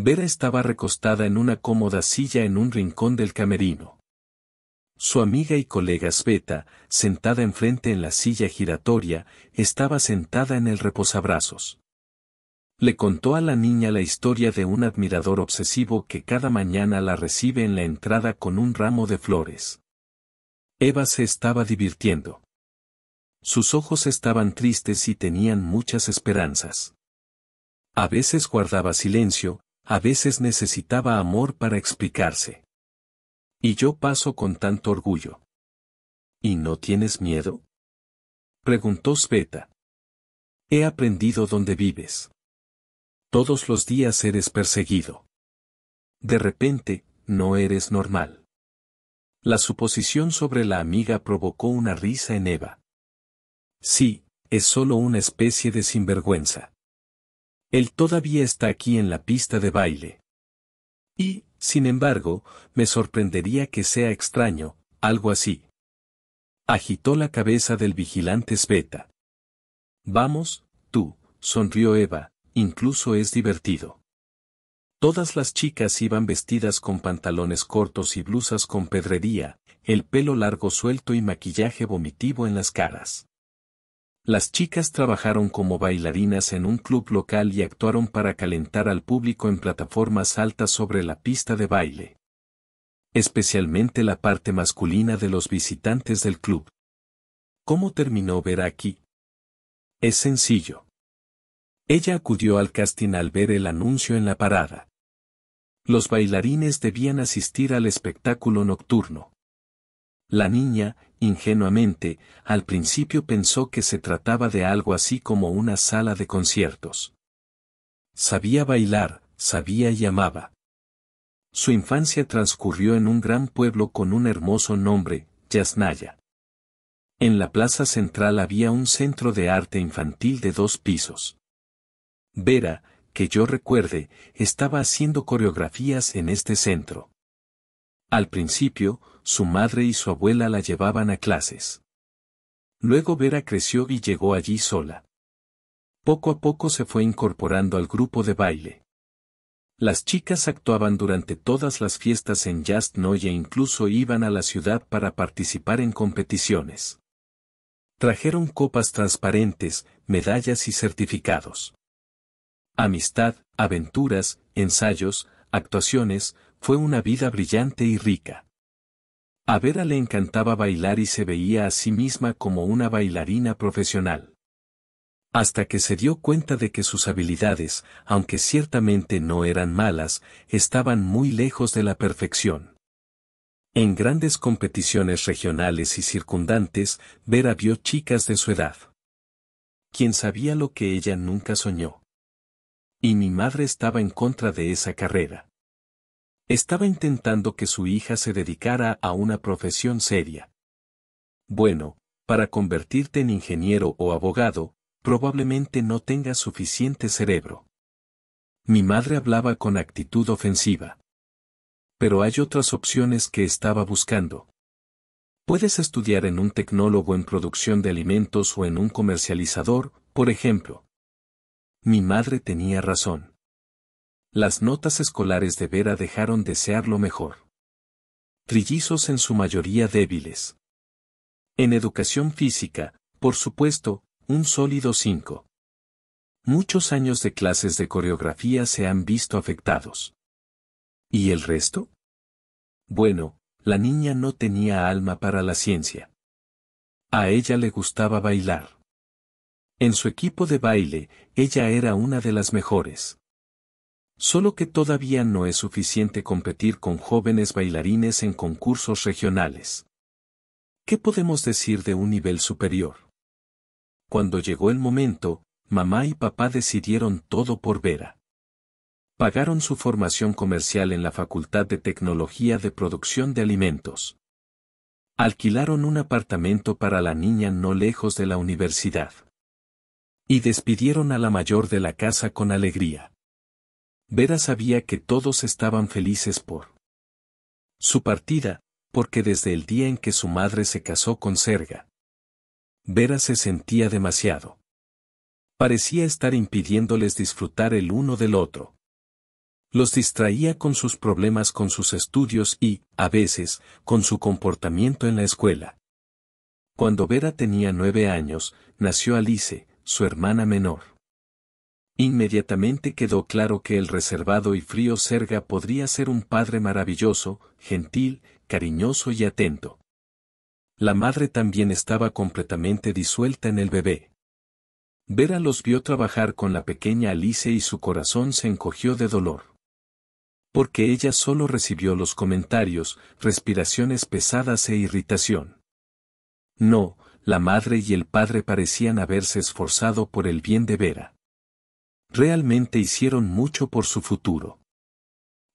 Vera estaba recostada en una cómoda silla en un rincón del camerino. Su amiga y colega Sveta, sentada enfrente en la silla giratoria, estaba sentada en el reposabrazos. Le contó a la niña la historia de un admirador obsesivo que cada mañana la recibe en la entrada con un ramo de flores. Eva se estaba divirtiendo. Sus ojos estaban tristes y tenían muchas esperanzas. A veces guardaba silencio, a veces necesitaba amor para explicarse. Y yo paso con tanto orgullo. ¿Y no tienes miedo? Preguntó Sveta. He aprendido dónde vives. Todos los días eres perseguido. De repente, no eres normal. La suposición sobre la amiga provocó una risa en Eva. Sí, es solo una especie de sinvergüenza. Él todavía está aquí en la pista de baile. Y, sin embargo, me sorprendería que sea extraño, algo así. Agitó la cabeza del vigilante Sveta. Vamos, tú, sonrió Eva, incluso es divertido. Todas las chicas iban vestidas con pantalones cortos y blusas con pedrería, el pelo largo suelto y maquillaje vomitivo en las caras. Las chicas trabajaron como bailarinas en un club local y actuaron para calentar al público en plataformas altas sobre la pista de baile. Especialmente la parte masculina de los visitantes del club. ¿Cómo terminó ver aquí? Es sencillo. Ella acudió al casting al ver el anuncio en la parada. Los bailarines debían asistir al espectáculo nocturno. La niña, ingenuamente, al principio pensó que se trataba de algo así como una sala de conciertos. Sabía bailar, sabía y amaba. Su infancia transcurrió en un gran pueblo con un hermoso nombre, Yasnaya. En la plaza central había un centro de arte infantil de dos pisos. Vera, que yo recuerde, estaba haciendo coreografías en este centro. Al principio, su madre y su abuela la llevaban a clases. Luego Vera creció y llegó allí sola. Poco a poco se fue incorporando al grupo de baile. Las chicas actuaban durante todas las fiestas en Yastnoye e incluso iban a la ciudad para participar en competiciones. Trajeron copas transparentes, medallas y certificados. Amistad, aventuras, ensayos, actuaciones, fue una vida brillante y rica. A Vera le encantaba bailar y se veía a sí misma como una bailarina profesional. Hasta que se dio cuenta de que sus habilidades, aunque ciertamente no eran malas, estaban muy lejos de la perfección. En grandes competiciones regionales y circundantes, Vera vio chicas de su edad. Quien sabía lo que ella nunca soñó. Y mi madre estaba en contra de esa carrera. Estaba intentando que su hija se dedicara a una profesión seria. Bueno, para convertirte en ingeniero o abogado, probablemente no tengas suficiente cerebro. Mi madre hablaba con actitud ofensiva. Pero hay otras opciones que estaba buscando. Puedes estudiar en un tecnólogo en producción de alimentos o en un comercializador, por ejemplo. Mi madre tenía razón. Las notas escolares de Vera dejaron desear lo mejor. Trillizos en su mayoría débiles. En educación física, por supuesto, un sólido 5. Muchos años de clases de coreografía se han visto afectados. ¿Y el resto? Bueno, la niña no tenía alma para la ciencia. A ella le gustaba bailar. En su equipo de baile, ella era una de las mejores. Solo que todavía no es suficiente competir con jóvenes bailarines en concursos regionales. ¿Qué podemos decir de un nivel superior? Cuando llegó el momento, mamá y papá decidieron todo por Vera. Pagaron su formación comercial en la Facultad de Tecnología de Producción de Alimentos. Alquilaron un apartamento para la niña no lejos de la universidad. Y despidieron a la mayor de la casa con alegría. Vera sabía que todos estaban felices por su partida, porque desde el día en que su madre se casó con Serga, Vera se sentía demasiado. Parecía estar impidiéndoles disfrutar el uno del otro. Los distraía con sus problemas con sus estudios y, a veces, con su comportamiento en la escuela. Cuando Vera tenía nueve años, nació Alice, su hermana menor. Inmediatamente quedó claro que el reservado y frío Serga podría ser un padre maravilloso, gentil, cariñoso y atento. La madre también estaba completamente disuelta en el bebé. Vera los vio trabajar con la pequeña Alice y su corazón se encogió de dolor. Porque ella solo recibió los comentarios, respiraciones pesadas e irritación. No, la madre y el padre parecían haberse esforzado por el bien de Vera realmente hicieron mucho por su futuro.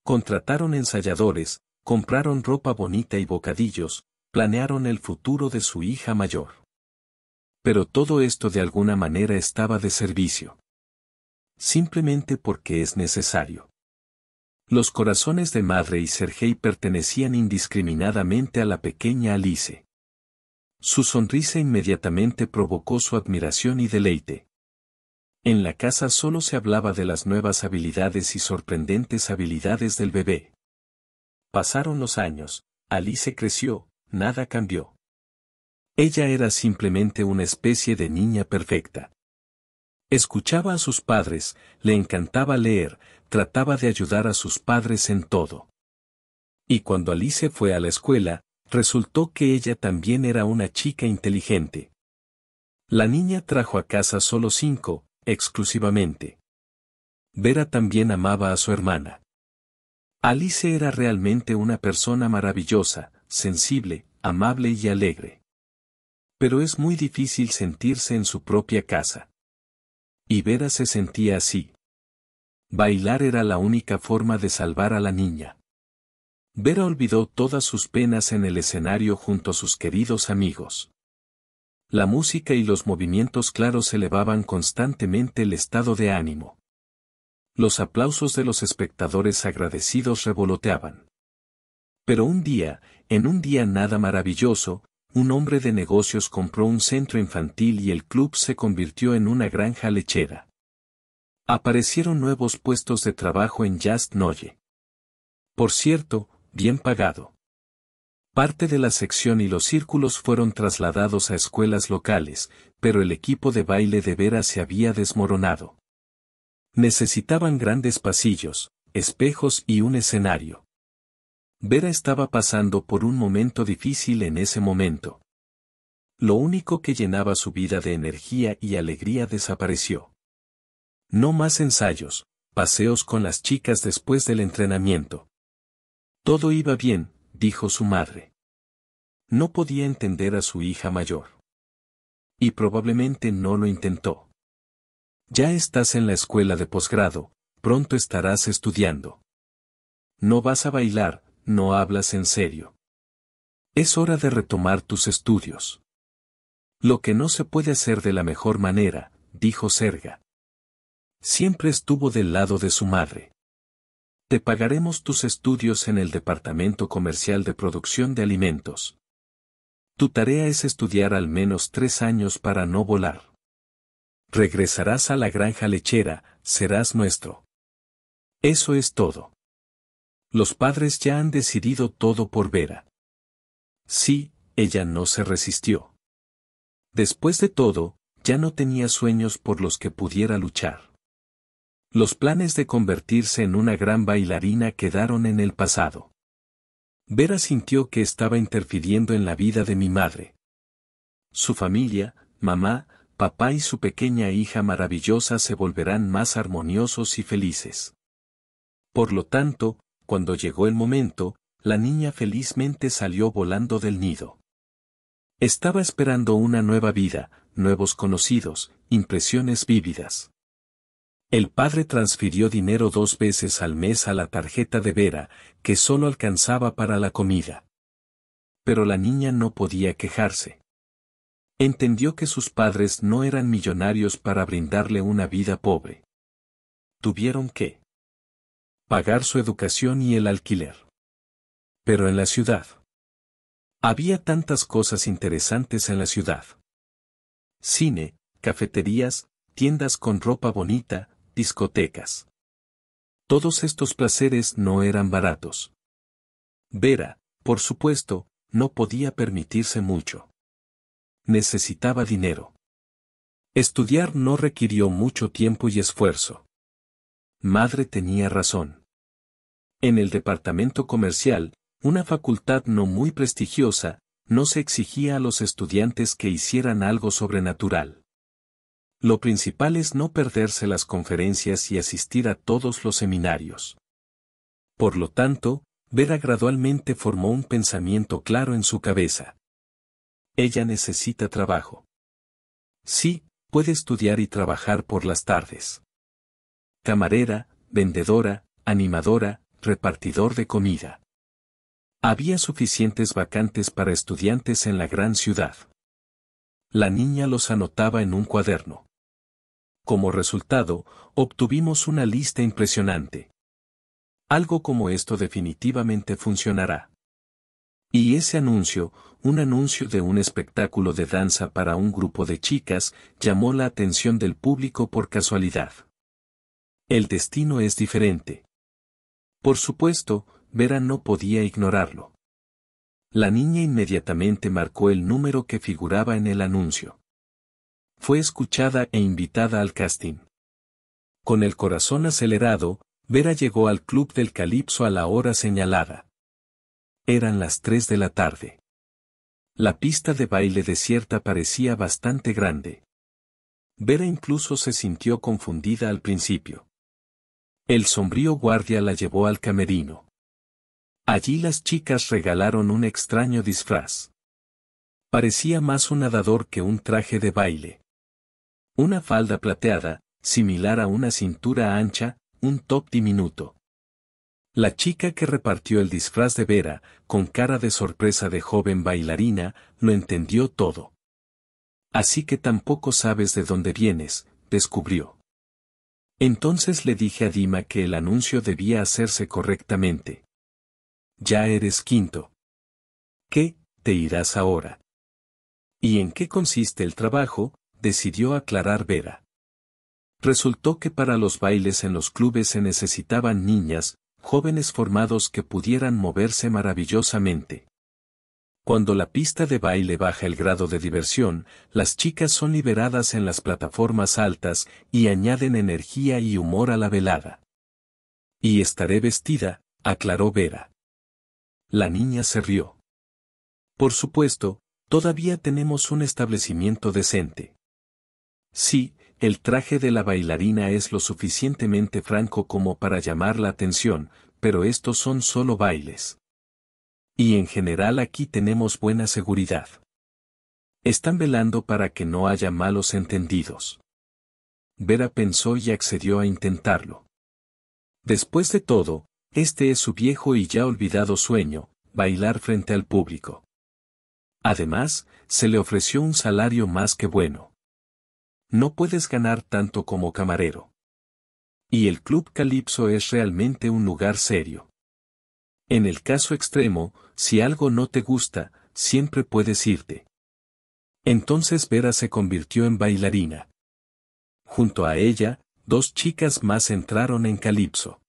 Contrataron ensayadores, compraron ropa bonita y bocadillos, planearon el futuro de su hija mayor. Pero todo esto de alguna manera estaba de servicio. Simplemente porque es necesario. Los corazones de Madre y Sergei pertenecían indiscriminadamente a la pequeña Alice. Su sonrisa inmediatamente provocó su admiración y deleite, en la casa solo se hablaba de las nuevas habilidades y sorprendentes habilidades del bebé. Pasaron los años, Alice creció, nada cambió. Ella era simplemente una especie de niña perfecta. Escuchaba a sus padres, le encantaba leer, trataba de ayudar a sus padres en todo. Y cuando Alice fue a la escuela, resultó que ella también era una chica inteligente. La niña trajo a casa solo cinco, exclusivamente. Vera también amaba a su hermana. Alice era realmente una persona maravillosa, sensible, amable y alegre. Pero es muy difícil sentirse en su propia casa. Y Vera se sentía así. Bailar era la única forma de salvar a la niña. Vera olvidó todas sus penas en el escenario junto a sus queridos amigos. La música y los movimientos claros elevaban constantemente el estado de ánimo. Los aplausos de los espectadores agradecidos revoloteaban. Pero un día, en un día nada maravilloso, un hombre de negocios compró un centro infantil y el club se convirtió en una granja lechera. Aparecieron nuevos puestos de trabajo en Just Noye. Por cierto, bien pagado. Parte de la sección y los círculos fueron trasladados a escuelas locales, pero el equipo de baile de Vera se había desmoronado. Necesitaban grandes pasillos, espejos y un escenario. Vera estaba pasando por un momento difícil en ese momento. Lo único que llenaba su vida de energía y alegría desapareció. No más ensayos, paseos con las chicas después del entrenamiento. Todo iba bien, dijo su madre. No podía entender a su hija mayor. Y probablemente no lo intentó. Ya estás en la escuela de posgrado, pronto estarás estudiando. No vas a bailar, no hablas en serio. Es hora de retomar tus estudios. Lo que no se puede hacer de la mejor manera, dijo Serga. Siempre estuvo del lado de su madre te pagaremos tus estudios en el Departamento Comercial de Producción de Alimentos. Tu tarea es estudiar al menos tres años para no volar. Regresarás a la granja lechera, serás nuestro. Eso es todo. Los padres ya han decidido todo por Vera. Sí, ella no se resistió. Después de todo, ya no tenía sueños por los que pudiera luchar. Los planes de convertirse en una gran bailarina quedaron en el pasado. Vera sintió que estaba interfiriendo en la vida de mi madre. Su familia, mamá, papá y su pequeña hija maravillosa se volverán más armoniosos y felices. Por lo tanto, cuando llegó el momento, la niña felizmente salió volando del nido. Estaba esperando una nueva vida, nuevos conocidos, impresiones vívidas. El padre transfirió dinero dos veces al mes a la tarjeta de Vera, que solo alcanzaba para la comida. Pero la niña no podía quejarse. Entendió que sus padres no eran millonarios para brindarle una vida pobre. Tuvieron que pagar su educación y el alquiler. Pero en la ciudad. Había tantas cosas interesantes en la ciudad. Cine, cafeterías, tiendas con ropa bonita, discotecas. Todos estos placeres no eran baratos. Vera, por supuesto, no podía permitirse mucho. Necesitaba dinero. Estudiar no requirió mucho tiempo y esfuerzo. Madre tenía razón. En el departamento comercial, una facultad no muy prestigiosa, no se exigía a los estudiantes que hicieran algo sobrenatural. Lo principal es no perderse las conferencias y asistir a todos los seminarios. Por lo tanto, Vera gradualmente formó un pensamiento claro en su cabeza. Ella necesita trabajo. Sí, puede estudiar y trabajar por las tardes. Camarera, vendedora, animadora, repartidor de comida. Había suficientes vacantes para estudiantes en la gran ciudad. La niña los anotaba en un cuaderno. Como resultado, obtuvimos una lista impresionante. Algo como esto definitivamente funcionará. Y ese anuncio, un anuncio de un espectáculo de danza para un grupo de chicas, llamó la atención del público por casualidad. El destino es diferente. Por supuesto, Vera no podía ignorarlo. La niña inmediatamente marcó el número que figuraba en el anuncio fue escuchada e invitada al casting. Con el corazón acelerado, Vera llegó al Club del Calipso a la hora señalada. Eran las tres de la tarde. La pista de baile desierta parecía bastante grande. Vera incluso se sintió confundida al principio. El sombrío guardia la llevó al camerino. Allí las chicas regalaron un extraño disfraz. Parecía más un nadador que un traje de baile. Una falda plateada, similar a una cintura ancha, un top diminuto. La chica que repartió el disfraz de Vera, con cara de sorpresa de joven bailarina, lo entendió todo. Así que tampoco sabes de dónde vienes, descubrió. Entonces le dije a Dima que el anuncio debía hacerse correctamente. Ya eres quinto. ¿Qué, te irás ahora? ¿Y en qué consiste el trabajo? decidió aclarar Vera. Resultó que para los bailes en los clubes se necesitaban niñas, jóvenes formados que pudieran moverse maravillosamente. Cuando la pista de baile baja el grado de diversión, las chicas son liberadas en las plataformas altas y añaden energía y humor a la velada. Y estaré vestida, aclaró Vera. La niña se rió. Por supuesto, todavía tenemos un establecimiento decente. Sí, el traje de la bailarina es lo suficientemente franco como para llamar la atención, pero estos son solo bailes. Y en general aquí tenemos buena seguridad. Están velando para que no haya malos entendidos. Vera pensó y accedió a intentarlo. Después de todo, este es su viejo y ya olvidado sueño, bailar frente al público. Además, se le ofreció un salario más que bueno no puedes ganar tanto como camarero. Y el Club Calipso es realmente un lugar serio. En el caso extremo, si algo no te gusta, siempre puedes irte. Entonces Vera se convirtió en bailarina. Junto a ella, dos chicas más entraron en Calipso.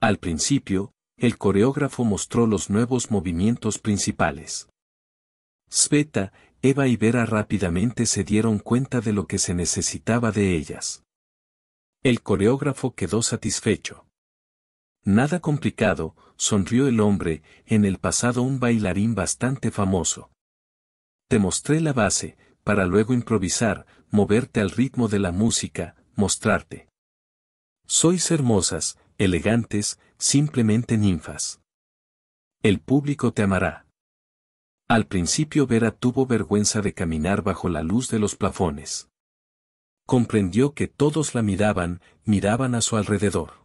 Al principio, el coreógrafo mostró los nuevos movimientos principales. Sveta, Eva y Vera rápidamente se dieron cuenta de lo que se necesitaba de ellas. El coreógrafo quedó satisfecho. Nada complicado, sonrió el hombre, en el pasado un bailarín bastante famoso. Te mostré la base, para luego improvisar, moverte al ritmo de la música, mostrarte. Sois hermosas, elegantes, simplemente ninfas. El público te amará. Al principio Vera tuvo vergüenza de caminar bajo la luz de los plafones. Comprendió que todos la miraban, miraban a su alrededor.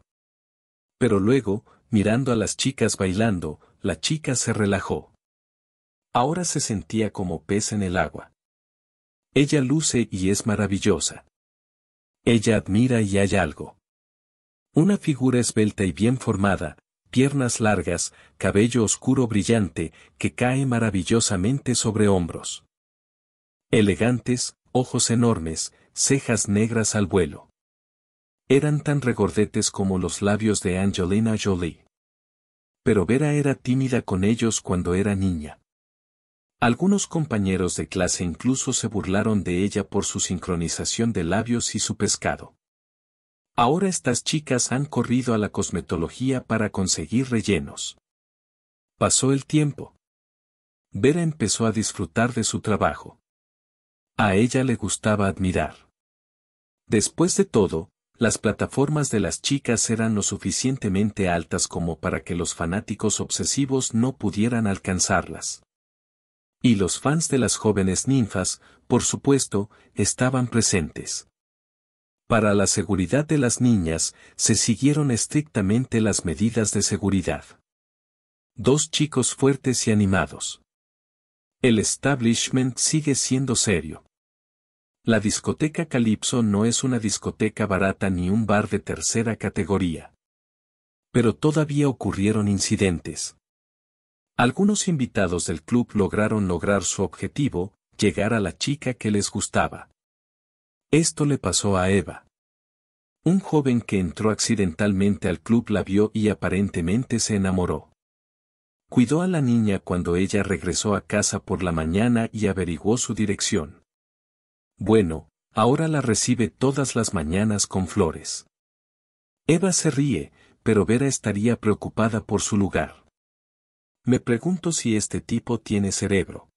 Pero luego, mirando a las chicas bailando, la chica se relajó. Ahora se sentía como pez en el agua. Ella luce y es maravillosa. Ella admira y hay algo. Una figura esbelta y bien formada, piernas largas, cabello oscuro brillante, que cae maravillosamente sobre hombros. Elegantes, ojos enormes, cejas negras al vuelo. Eran tan regordetes como los labios de Angelina Jolie. Pero Vera era tímida con ellos cuando era niña. Algunos compañeros de clase incluso se burlaron de ella por su sincronización de labios y su pescado. Ahora estas chicas han corrido a la cosmetología para conseguir rellenos. Pasó el tiempo. Vera empezó a disfrutar de su trabajo. A ella le gustaba admirar. Después de todo, las plataformas de las chicas eran lo suficientemente altas como para que los fanáticos obsesivos no pudieran alcanzarlas. Y los fans de las jóvenes ninfas, por supuesto, estaban presentes. Para la seguridad de las niñas, se siguieron estrictamente las medidas de seguridad. Dos chicos fuertes y animados. El establishment sigue siendo serio. La discoteca Calypso no es una discoteca barata ni un bar de tercera categoría. Pero todavía ocurrieron incidentes. Algunos invitados del club lograron lograr su objetivo, llegar a la chica que les gustaba. Esto le pasó a Eva. Un joven que entró accidentalmente al club la vio y aparentemente se enamoró. Cuidó a la niña cuando ella regresó a casa por la mañana y averiguó su dirección. Bueno, ahora la recibe todas las mañanas con flores. Eva se ríe, pero Vera estaría preocupada por su lugar. Me pregunto si este tipo tiene cerebro.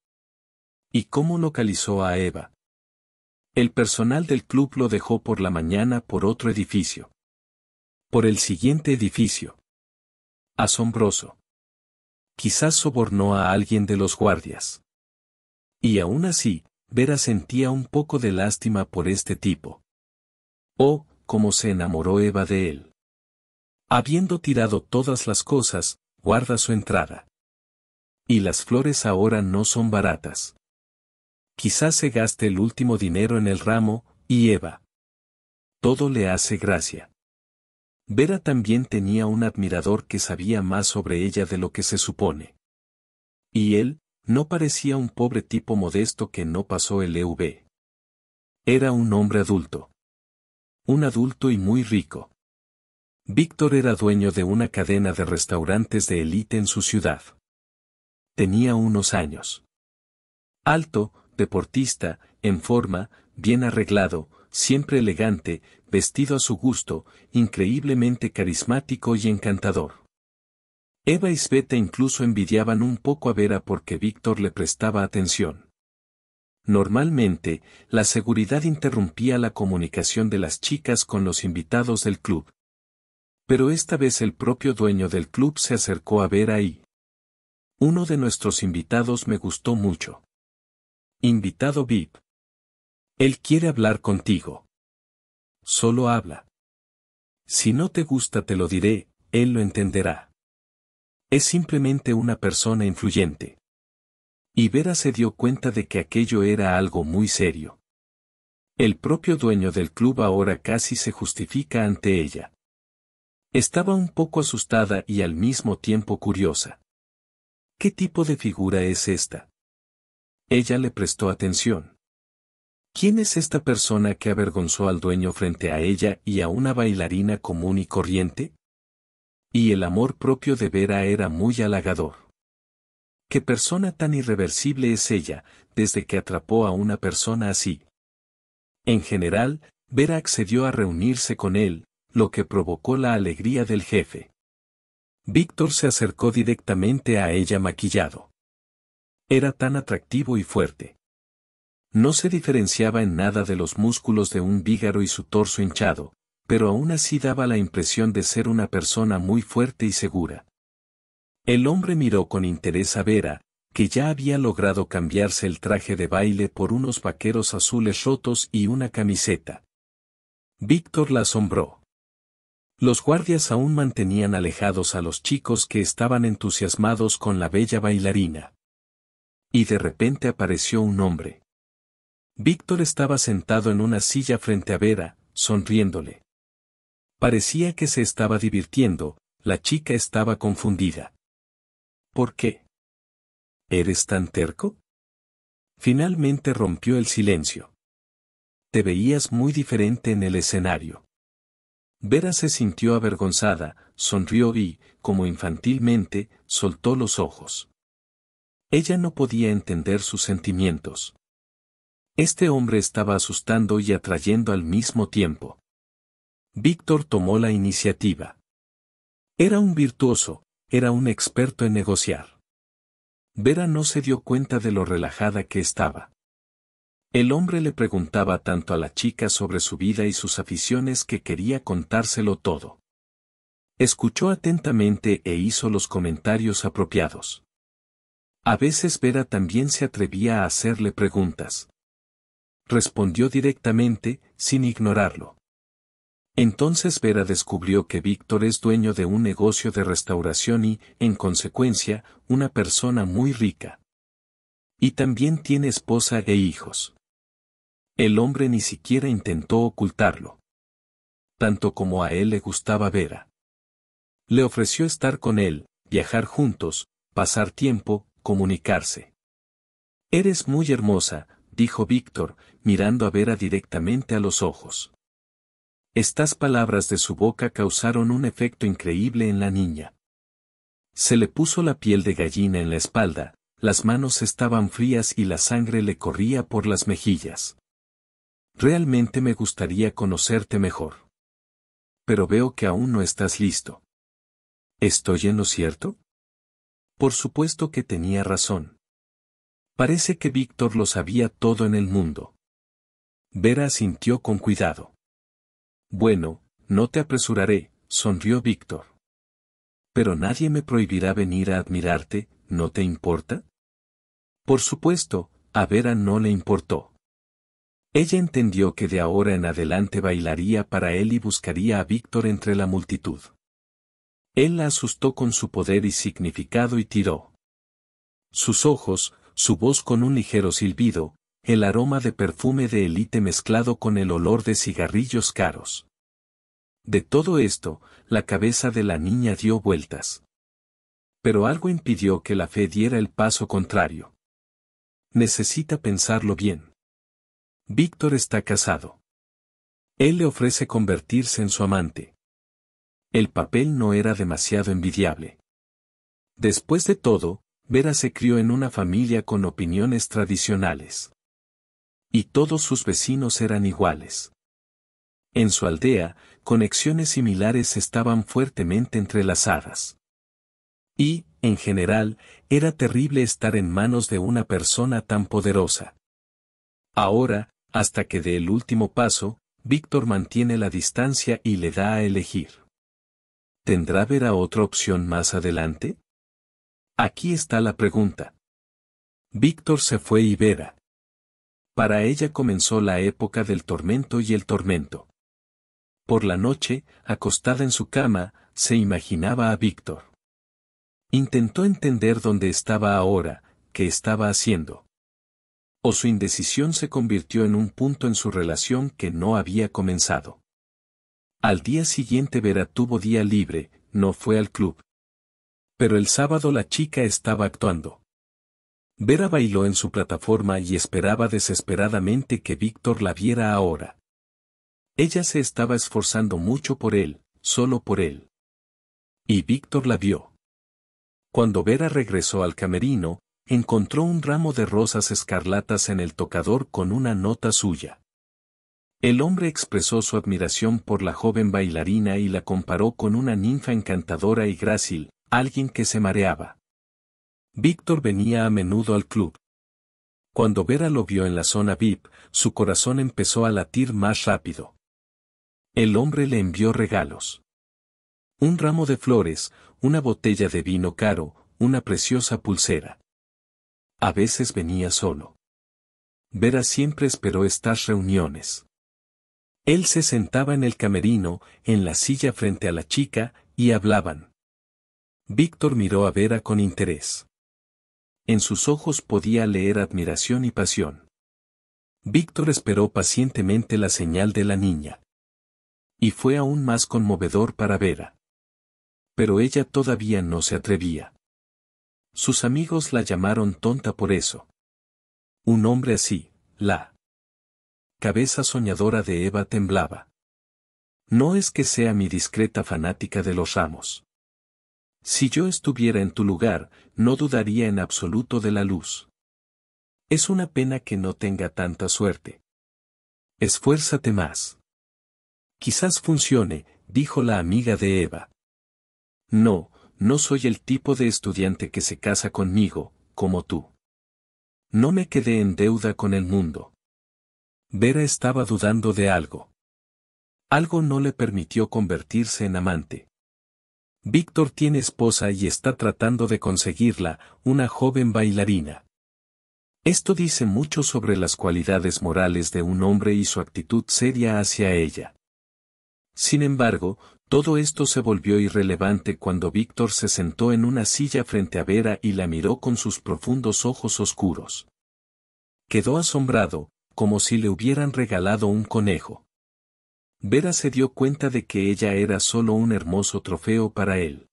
¿Y cómo localizó a Eva? El personal del club lo dejó por la mañana por otro edificio. Por el siguiente edificio. Asombroso. Quizás sobornó a alguien de los guardias. Y aún así, Vera sentía un poco de lástima por este tipo. Oh, cómo se enamoró Eva de él. Habiendo tirado todas las cosas, guarda su entrada. Y las flores ahora no son baratas quizás se gaste el último dinero en el ramo, y Eva. Todo le hace gracia. Vera también tenía un admirador que sabía más sobre ella de lo que se supone. Y él, no parecía un pobre tipo modesto que no pasó el EV. Era un hombre adulto. Un adulto y muy rico. Víctor era dueño de una cadena de restaurantes de élite en su ciudad. Tenía unos años. Alto, deportista, en forma, bien arreglado, siempre elegante, vestido a su gusto, increíblemente carismático y encantador. Eva y Sveta incluso envidiaban un poco a Vera porque Víctor le prestaba atención. Normalmente, la seguridad interrumpía la comunicación de las chicas con los invitados del club. Pero esta vez el propio dueño del club se acercó a Vera ahí. Uno de nuestros invitados me gustó mucho. Invitado VIP. Él quiere hablar contigo. Solo habla. Si no te gusta te lo diré, él lo entenderá. Es simplemente una persona influyente. Y Vera se dio cuenta de que aquello era algo muy serio. El propio dueño del club ahora casi se justifica ante ella. Estaba un poco asustada y al mismo tiempo curiosa. ¿Qué tipo de figura es esta? Ella le prestó atención. ¿Quién es esta persona que avergonzó al dueño frente a ella y a una bailarina común y corriente? Y el amor propio de Vera era muy halagador. ¿Qué persona tan irreversible es ella, desde que atrapó a una persona así? En general, Vera accedió a reunirse con él, lo que provocó la alegría del jefe. Víctor se acercó directamente a ella maquillado. Era tan atractivo y fuerte. No se diferenciaba en nada de los músculos de un vígaro y su torso hinchado, pero aún así daba la impresión de ser una persona muy fuerte y segura. El hombre miró con interés a Vera, que ya había logrado cambiarse el traje de baile por unos vaqueros azules rotos y una camiseta. Víctor la asombró. Los guardias aún mantenían alejados a los chicos que estaban entusiasmados con la bella bailarina. Y de repente apareció un hombre. Víctor estaba sentado en una silla frente a Vera, sonriéndole. Parecía que se estaba divirtiendo, la chica estaba confundida. ¿Por qué? ¿Eres tan terco? Finalmente rompió el silencio. Te veías muy diferente en el escenario. Vera se sintió avergonzada, sonrió y, como infantilmente, soltó los ojos. Ella no podía entender sus sentimientos. Este hombre estaba asustando y atrayendo al mismo tiempo. Víctor tomó la iniciativa. Era un virtuoso, era un experto en negociar. Vera no se dio cuenta de lo relajada que estaba. El hombre le preguntaba tanto a la chica sobre su vida y sus aficiones que quería contárselo todo. Escuchó atentamente e hizo los comentarios apropiados. A veces Vera también se atrevía a hacerle preguntas. Respondió directamente, sin ignorarlo. Entonces Vera descubrió que Víctor es dueño de un negocio de restauración y, en consecuencia, una persona muy rica. Y también tiene esposa e hijos. El hombre ni siquiera intentó ocultarlo. Tanto como a él le gustaba Vera. Le ofreció estar con él, viajar juntos, pasar tiempo, comunicarse. Eres muy hermosa, dijo Víctor, mirando a Vera directamente a los ojos. Estas palabras de su boca causaron un efecto increíble en la niña. Se le puso la piel de gallina en la espalda, las manos estaban frías y la sangre le corría por las mejillas. Realmente me gustaría conocerte mejor. Pero veo que aún no estás listo. ¿Estoy en lo cierto? Por supuesto que tenía razón. Parece que Víctor lo sabía todo en el mundo. Vera sintió con cuidado. Bueno, no te apresuraré, sonrió Víctor. Pero nadie me prohibirá venir a admirarte, ¿no te importa? Por supuesto, a Vera no le importó. Ella entendió que de ahora en adelante bailaría para él y buscaría a Víctor entre la multitud. Él la asustó con su poder y significado y tiró. Sus ojos, su voz con un ligero silbido, el aroma de perfume de élite mezclado con el olor de cigarrillos caros. De todo esto, la cabeza de la niña dio vueltas. Pero algo impidió que la fe diera el paso contrario. Necesita pensarlo bien. Víctor está casado. Él le ofrece convertirse en su amante. El papel no era demasiado envidiable. Después de todo, Vera se crió en una familia con opiniones tradicionales. Y todos sus vecinos eran iguales. En su aldea, conexiones similares estaban fuertemente entrelazadas. Y, en general, era terrible estar en manos de una persona tan poderosa. Ahora, hasta que dé el último paso, Víctor mantiene la distancia y le da a elegir. ¿tendrá Vera otra opción más adelante? Aquí está la pregunta. Víctor se fue y Vera. Para ella comenzó la época del tormento y el tormento. Por la noche, acostada en su cama, se imaginaba a Víctor. Intentó entender dónde estaba ahora, qué estaba haciendo. O su indecisión se convirtió en un punto en su relación que no había comenzado. Al día siguiente Vera tuvo día libre, no fue al club. Pero el sábado la chica estaba actuando. Vera bailó en su plataforma y esperaba desesperadamente que Víctor la viera ahora. Ella se estaba esforzando mucho por él, solo por él. Y Víctor la vio. Cuando Vera regresó al camerino, encontró un ramo de rosas escarlatas en el tocador con una nota suya. El hombre expresó su admiración por la joven bailarina y la comparó con una ninfa encantadora y grácil, alguien que se mareaba. Víctor venía a menudo al club. Cuando Vera lo vio en la zona VIP, su corazón empezó a latir más rápido. El hombre le envió regalos. Un ramo de flores, una botella de vino caro, una preciosa pulsera. A veces venía solo. Vera siempre esperó estas reuniones. Él se sentaba en el camerino, en la silla frente a la chica, y hablaban. Víctor miró a Vera con interés. En sus ojos podía leer admiración y pasión. Víctor esperó pacientemente la señal de la niña. Y fue aún más conmovedor para Vera. Pero ella todavía no se atrevía. Sus amigos la llamaron tonta por eso. Un hombre así, la cabeza soñadora de Eva temblaba. No es que sea mi discreta fanática de los ramos. Si yo estuviera en tu lugar, no dudaría en absoluto de la luz. Es una pena que no tenga tanta suerte. Esfuérzate más. Quizás funcione, dijo la amiga de Eva. No, no soy el tipo de estudiante que se casa conmigo, como tú. No me quedé en deuda con el mundo. Vera estaba dudando de algo. Algo no le permitió convertirse en amante. Víctor tiene esposa y está tratando de conseguirla, una joven bailarina. Esto dice mucho sobre las cualidades morales de un hombre y su actitud seria hacia ella. Sin embargo, todo esto se volvió irrelevante cuando Víctor se sentó en una silla frente a Vera y la miró con sus profundos ojos oscuros. Quedó asombrado, como si le hubieran regalado un conejo. Vera se dio cuenta de que ella era solo un hermoso trofeo para él.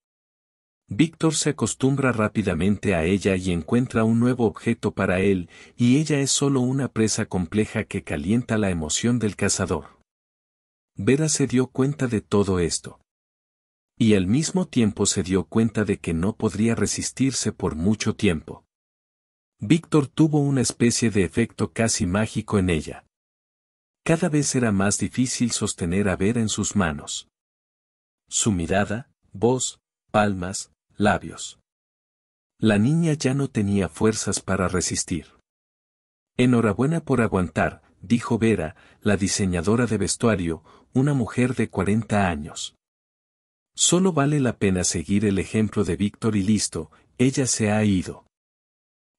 Víctor se acostumbra rápidamente a ella y encuentra un nuevo objeto para él, y ella es solo una presa compleja que calienta la emoción del cazador. Vera se dio cuenta de todo esto. Y al mismo tiempo se dio cuenta de que no podría resistirse por mucho tiempo. Víctor tuvo una especie de efecto casi mágico en ella. Cada vez era más difícil sostener a Vera en sus manos. Su mirada, voz, palmas, labios. La niña ya no tenía fuerzas para resistir. Enhorabuena por aguantar, dijo Vera, la diseñadora de vestuario, una mujer de 40 años. Solo vale la pena seguir el ejemplo de Víctor y listo, ella se ha ido.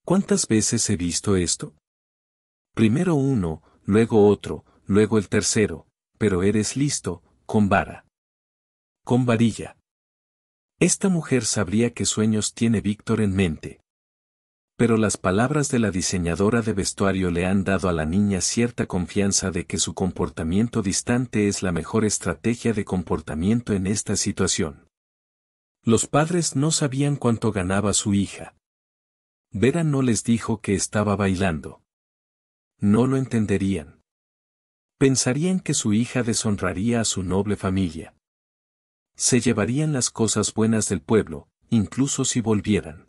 ¿Cuántas veces he visto esto? Primero uno, luego otro, luego el tercero, pero eres listo, con vara. Con varilla. Esta mujer sabría qué sueños tiene Víctor en mente. Pero las palabras de la diseñadora de vestuario le han dado a la niña cierta confianza de que su comportamiento distante es la mejor estrategia de comportamiento en esta situación. Los padres no sabían cuánto ganaba su hija, Vera no les dijo que estaba bailando. No lo entenderían. Pensarían que su hija deshonraría a su noble familia. Se llevarían las cosas buenas del pueblo, incluso si volvieran.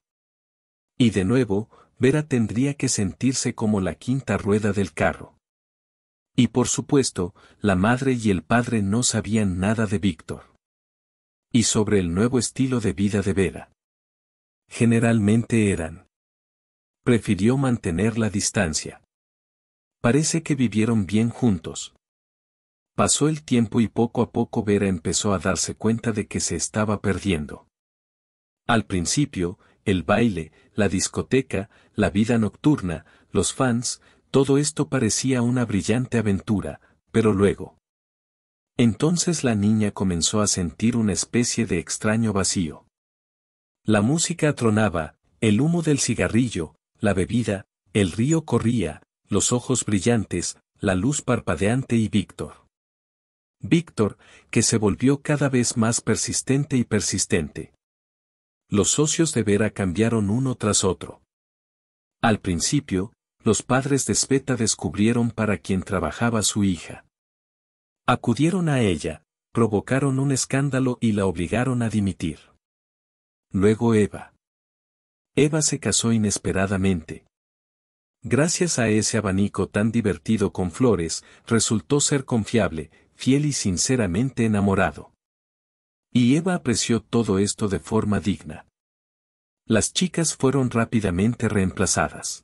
Y de nuevo, Vera tendría que sentirse como la quinta rueda del carro. Y por supuesto, la madre y el padre no sabían nada de Víctor. Y sobre el nuevo estilo de vida de Vera. Generalmente eran prefirió mantener la distancia. Parece que vivieron bien juntos. Pasó el tiempo y poco a poco Vera empezó a darse cuenta de que se estaba perdiendo. Al principio, el baile, la discoteca, la vida nocturna, los fans, todo esto parecía una brillante aventura, pero luego. Entonces la niña comenzó a sentir una especie de extraño vacío. La música tronaba, el humo del cigarrillo, la bebida, el río corría, los ojos brillantes, la luz parpadeante y Víctor. Víctor, que se volvió cada vez más persistente y persistente. Los socios de Vera cambiaron uno tras otro. Al principio, los padres de Speta descubrieron para quién trabajaba su hija. Acudieron a ella, provocaron un escándalo y la obligaron a dimitir. Luego Eva. Eva se casó inesperadamente. Gracias a ese abanico tan divertido con flores, resultó ser confiable, fiel y sinceramente enamorado. Y Eva apreció todo esto de forma digna. Las chicas fueron rápidamente reemplazadas.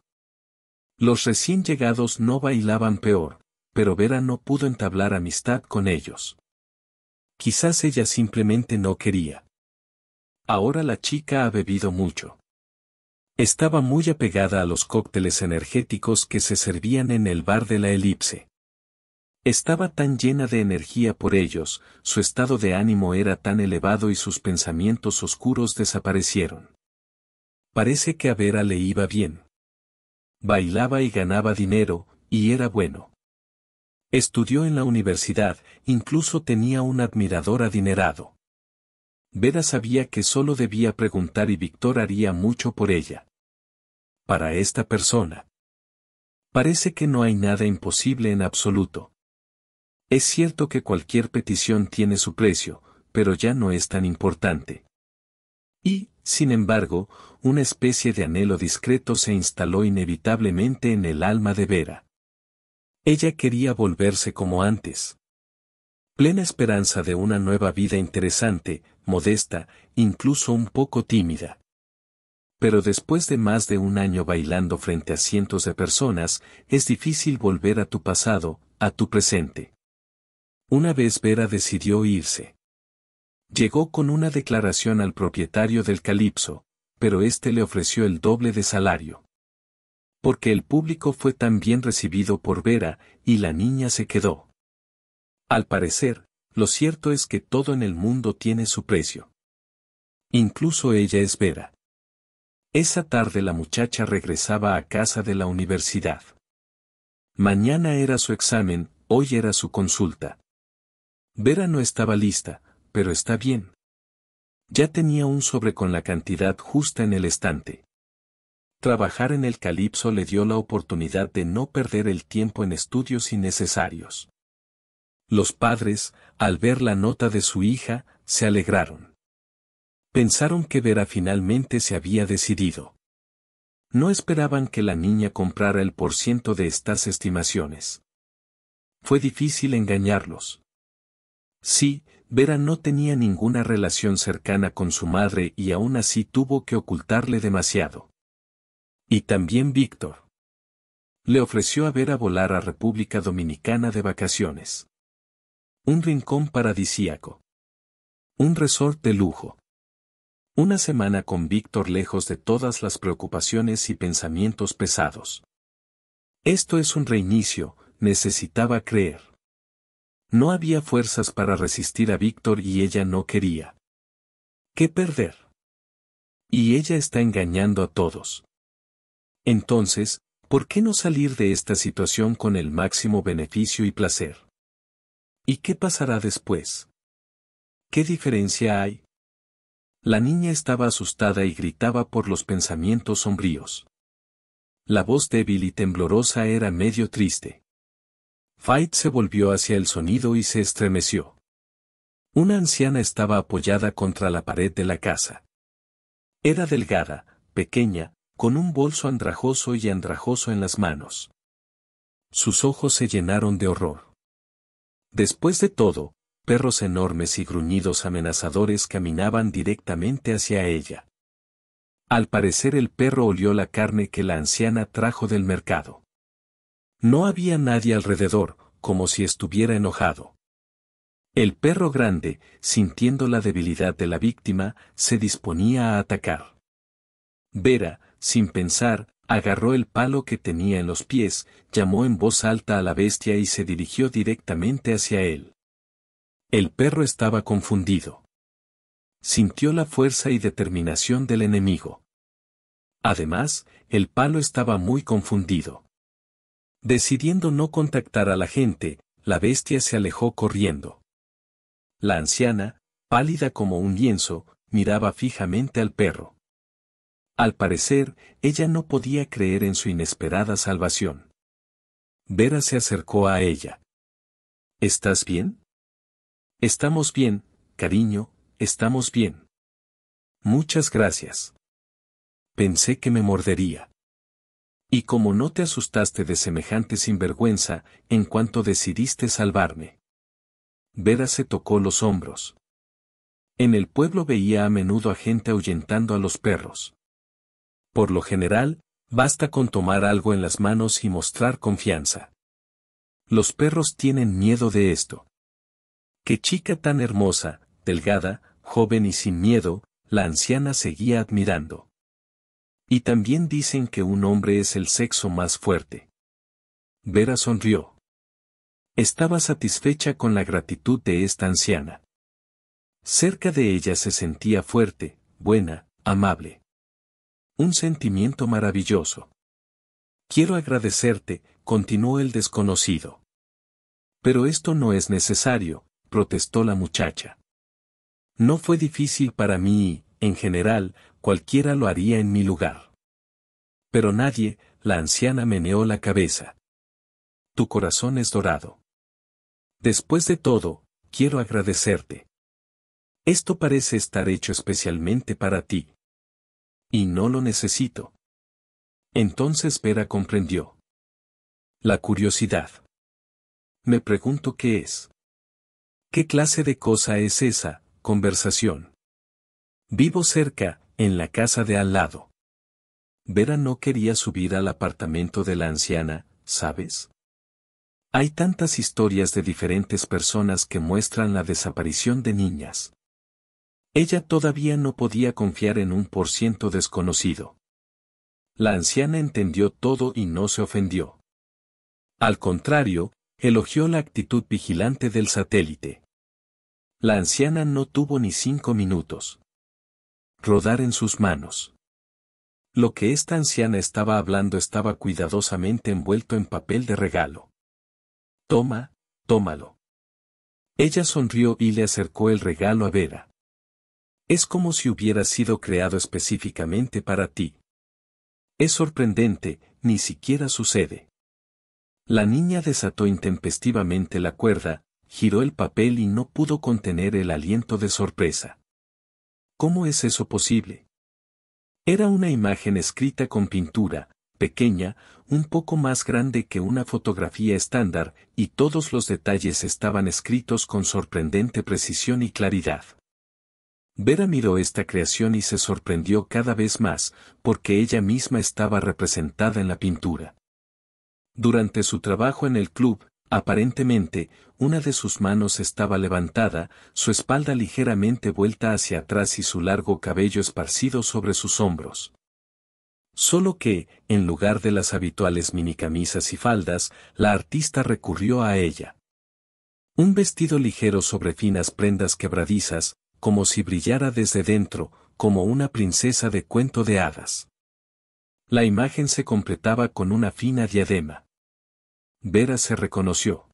Los recién llegados no bailaban peor, pero Vera no pudo entablar amistad con ellos. Quizás ella simplemente no quería. Ahora la chica ha bebido mucho. Estaba muy apegada a los cócteles energéticos que se servían en el bar de la elipse. Estaba tan llena de energía por ellos, su estado de ánimo era tan elevado y sus pensamientos oscuros desaparecieron. Parece que a Vera le iba bien. Bailaba y ganaba dinero, y era bueno. Estudió en la universidad, incluso tenía un admirador adinerado. Vera sabía que solo debía preguntar y Víctor haría mucho por ella. Para esta persona. Parece que no hay nada imposible en absoluto. Es cierto que cualquier petición tiene su precio, pero ya no es tan importante. Y, sin embargo, una especie de anhelo discreto se instaló inevitablemente en el alma de Vera. Ella quería volverse como antes plena esperanza de una nueva vida interesante, modesta, incluso un poco tímida. Pero después de más de un año bailando frente a cientos de personas, es difícil volver a tu pasado, a tu presente. Una vez Vera decidió irse. Llegó con una declaración al propietario del Calipso, pero éste le ofreció el doble de salario. Porque el público fue tan bien recibido por Vera, y la niña se quedó. Al parecer, lo cierto es que todo en el mundo tiene su precio. Incluso ella es vera. Esa tarde la muchacha regresaba a casa de la universidad. Mañana era su examen, hoy era su consulta. Vera no estaba lista, pero está bien. Ya tenía un sobre con la cantidad justa en el estante. Trabajar en el calipso le dio la oportunidad de no perder el tiempo en estudios innecesarios. Los padres, al ver la nota de su hija, se alegraron. Pensaron que Vera finalmente se había decidido. No esperaban que la niña comprara el porciento de estas estimaciones. Fue difícil engañarlos. Sí, Vera no tenía ninguna relación cercana con su madre y aún así tuvo que ocultarle demasiado. Y también Víctor. Le ofreció a Vera volar a República Dominicana de vacaciones. Un rincón paradisíaco. Un resort de lujo. Una semana con Víctor lejos de todas las preocupaciones y pensamientos pesados. Esto es un reinicio, necesitaba creer. No había fuerzas para resistir a Víctor y ella no quería. ¿Qué perder? Y ella está engañando a todos. Entonces, ¿por qué no salir de esta situación con el máximo beneficio y placer? ¿Y qué pasará después? ¿Qué diferencia hay? La niña estaba asustada y gritaba por los pensamientos sombríos. La voz débil y temblorosa era medio triste. Fight se volvió hacia el sonido y se estremeció. Una anciana estaba apoyada contra la pared de la casa. Era delgada, pequeña, con un bolso andrajoso y andrajoso en las manos. Sus ojos se llenaron de horror. Después de todo, perros enormes y gruñidos amenazadores caminaban directamente hacia ella. Al parecer el perro olió la carne que la anciana trajo del mercado. No había nadie alrededor, como si estuviera enojado. El perro grande, sintiendo la debilidad de la víctima, se disponía a atacar. Vera, sin pensar, agarró el palo que tenía en los pies, llamó en voz alta a la bestia y se dirigió directamente hacia él. El perro estaba confundido. Sintió la fuerza y determinación del enemigo. Además, el palo estaba muy confundido. Decidiendo no contactar a la gente, la bestia se alejó corriendo. La anciana, pálida como un lienzo, miraba fijamente al perro. Al parecer, ella no podía creer en su inesperada salvación. Vera se acercó a ella. ¿Estás bien? Estamos bien, cariño, estamos bien. Muchas gracias. Pensé que me mordería. Y como no te asustaste de semejante sinvergüenza, en cuanto decidiste salvarme. Vera se tocó los hombros. En el pueblo veía a menudo a gente ahuyentando a los perros. Por lo general, basta con tomar algo en las manos y mostrar confianza. Los perros tienen miedo de esto. Qué chica tan hermosa, delgada, joven y sin miedo, la anciana seguía admirando. Y también dicen que un hombre es el sexo más fuerte. Vera sonrió. Estaba satisfecha con la gratitud de esta anciana. Cerca de ella se sentía fuerte, buena, amable. Un sentimiento maravilloso. Quiero agradecerte, continuó el desconocido. Pero esto no es necesario, protestó la muchacha. No fue difícil para mí y, en general, cualquiera lo haría en mi lugar. Pero nadie, la anciana meneó la cabeza. Tu corazón es dorado. Después de todo, quiero agradecerte. Esto parece estar hecho especialmente para ti. Y no lo necesito. Entonces Vera comprendió. La curiosidad. Me pregunto qué es. ¿Qué clase de cosa es esa, conversación? Vivo cerca, en la casa de al lado. Vera no quería subir al apartamento de la anciana, ¿sabes? Hay tantas historias de diferentes personas que muestran la desaparición de niñas. Ella todavía no podía confiar en un por ciento desconocido. La anciana entendió todo y no se ofendió. Al contrario, elogió la actitud vigilante del satélite. La anciana no tuvo ni cinco minutos. Rodar en sus manos. Lo que esta anciana estaba hablando estaba cuidadosamente envuelto en papel de regalo. Toma, tómalo. Ella sonrió y le acercó el regalo a Vera. Es como si hubiera sido creado específicamente para ti. Es sorprendente, ni siquiera sucede. La niña desató intempestivamente la cuerda, giró el papel y no pudo contener el aliento de sorpresa. ¿Cómo es eso posible? Era una imagen escrita con pintura, pequeña, un poco más grande que una fotografía estándar, y todos los detalles estaban escritos con sorprendente precisión y claridad. Vera miró esta creación y se sorprendió cada vez más, porque ella misma estaba representada en la pintura. Durante su trabajo en el club, aparentemente, una de sus manos estaba levantada, su espalda ligeramente vuelta hacia atrás y su largo cabello esparcido sobre sus hombros. Solo que, en lugar de las habituales minicamisas y faldas, la artista recurrió a ella. Un vestido ligero sobre finas prendas quebradizas, como si brillara desde dentro, como una princesa de cuento de hadas. La imagen se completaba con una fina diadema. Vera se reconoció.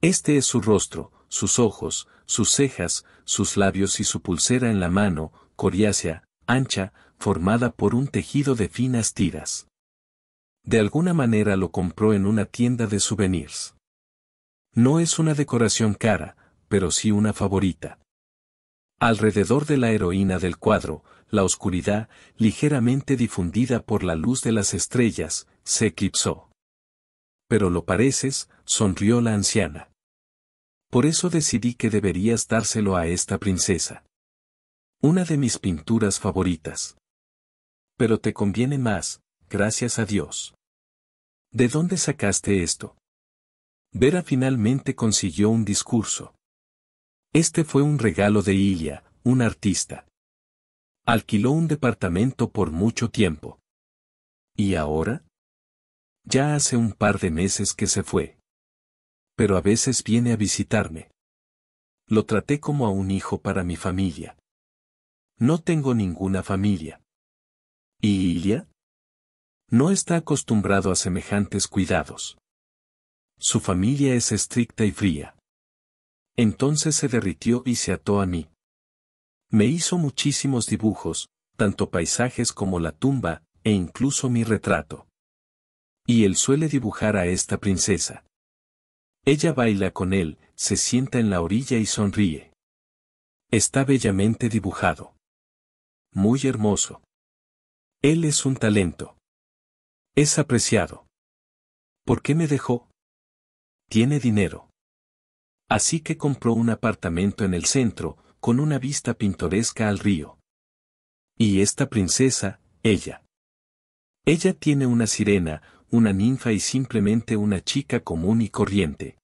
Este es su rostro, sus ojos, sus cejas, sus labios y su pulsera en la mano, coriácea, ancha, formada por un tejido de finas tiras. De alguna manera lo compró en una tienda de souvenirs. No es una decoración cara, pero sí una favorita. Alrededor de la heroína del cuadro, la oscuridad, ligeramente difundida por la luz de las estrellas, se eclipsó. Pero lo pareces, sonrió la anciana. Por eso decidí que deberías dárselo a esta princesa. Una de mis pinturas favoritas. Pero te conviene más, gracias a Dios. ¿De dónde sacaste esto? Vera finalmente consiguió un discurso. Este fue un regalo de Ilya, un artista. Alquiló un departamento por mucho tiempo. ¿Y ahora? Ya hace un par de meses que se fue. Pero a veces viene a visitarme. Lo traté como a un hijo para mi familia. No tengo ninguna familia. ¿Y Ilya? No está acostumbrado a semejantes cuidados. Su familia es estricta y fría. Entonces se derritió y se ató a mí. Me hizo muchísimos dibujos, tanto paisajes como la tumba, e incluso mi retrato. Y él suele dibujar a esta princesa. Ella baila con él, se sienta en la orilla y sonríe. Está bellamente dibujado. Muy hermoso. Él es un talento. Es apreciado. ¿Por qué me dejó? Tiene dinero. Así que compró un apartamento en el centro, con una vista pintoresca al río. Y esta princesa, ella. Ella tiene una sirena, una ninfa y simplemente una chica común y corriente.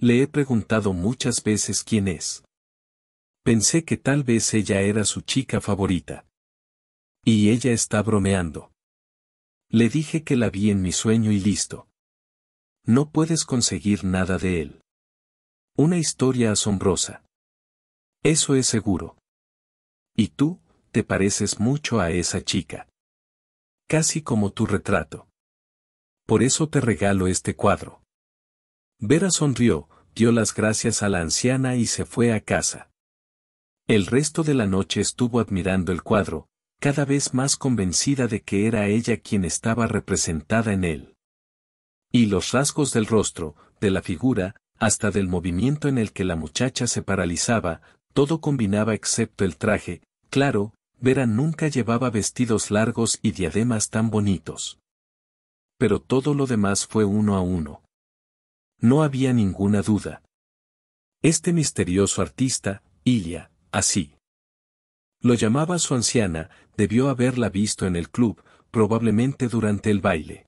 Le he preguntado muchas veces quién es. Pensé que tal vez ella era su chica favorita. Y ella está bromeando. Le dije que la vi en mi sueño y listo. No puedes conseguir nada de él. Una historia asombrosa. Eso es seguro. Y tú, te pareces mucho a esa chica. Casi como tu retrato. Por eso te regalo este cuadro. Vera sonrió, dio las gracias a la anciana y se fue a casa. El resto de la noche estuvo admirando el cuadro, cada vez más convencida de que era ella quien estaba representada en él. Y los rasgos del rostro, de la figura, hasta del movimiento en el que la muchacha se paralizaba, todo combinaba excepto el traje, claro, Vera nunca llevaba vestidos largos y diademas tan bonitos. Pero todo lo demás fue uno a uno. No había ninguna duda. Este misterioso artista, Ilia, así. Lo llamaba su anciana, debió haberla visto en el club, probablemente durante el baile.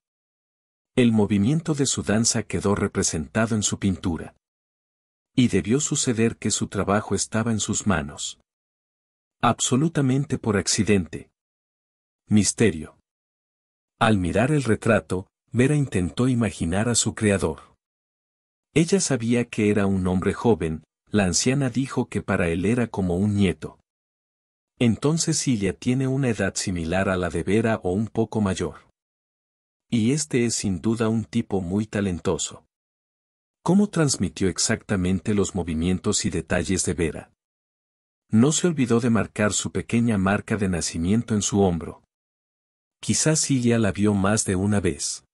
El movimiento de su danza quedó representado en su pintura. Y debió suceder que su trabajo estaba en sus manos. Absolutamente por accidente. Misterio. Al mirar el retrato, Vera intentó imaginar a su creador. Ella sabía que era un hombre joven, la anciana dijo que para él era como un nieto. Entonces Ilia tiene una edad similar a la de Vera o un poco mayor. Y este es sin duda un tipo muy talentoso. ¿Cómo transmitió exactamente los movimientos y detalles de Vera? No se olvidó de marcar su pequeña marca de nacimiento en su hombro. Quizás Illa la vio más de una vez.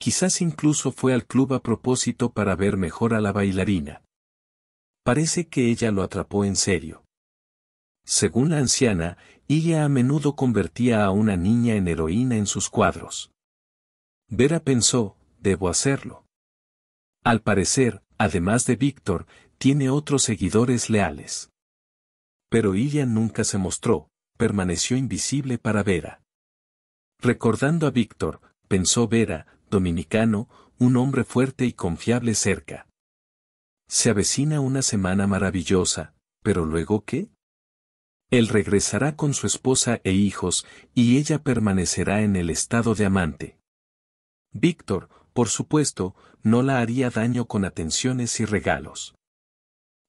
Quizás incluso fue al club a propósito para ver mejor a la bailarina. Parece que ella lo atrapó en serio. Según la anciana, ella a menudo convertía a una niña en heroína en sus cuadros. Vera pensó, debo hacerlo. Al parecer, además de Víctor, tiene otros seguidores leales. Pero ella nunca se mostró, permaneció invisible para Vera. Recordando a Víctor, pensó Vera, dominicano, un hombre fuerte y confiable cerca. Se avecina una semana maravillosa, pero luego qué? Él regresará con su esposa e hijos, y ella permanecerá en el estado de amante. Víctor, por supuesto, no la haría daño con atenciones y regalos.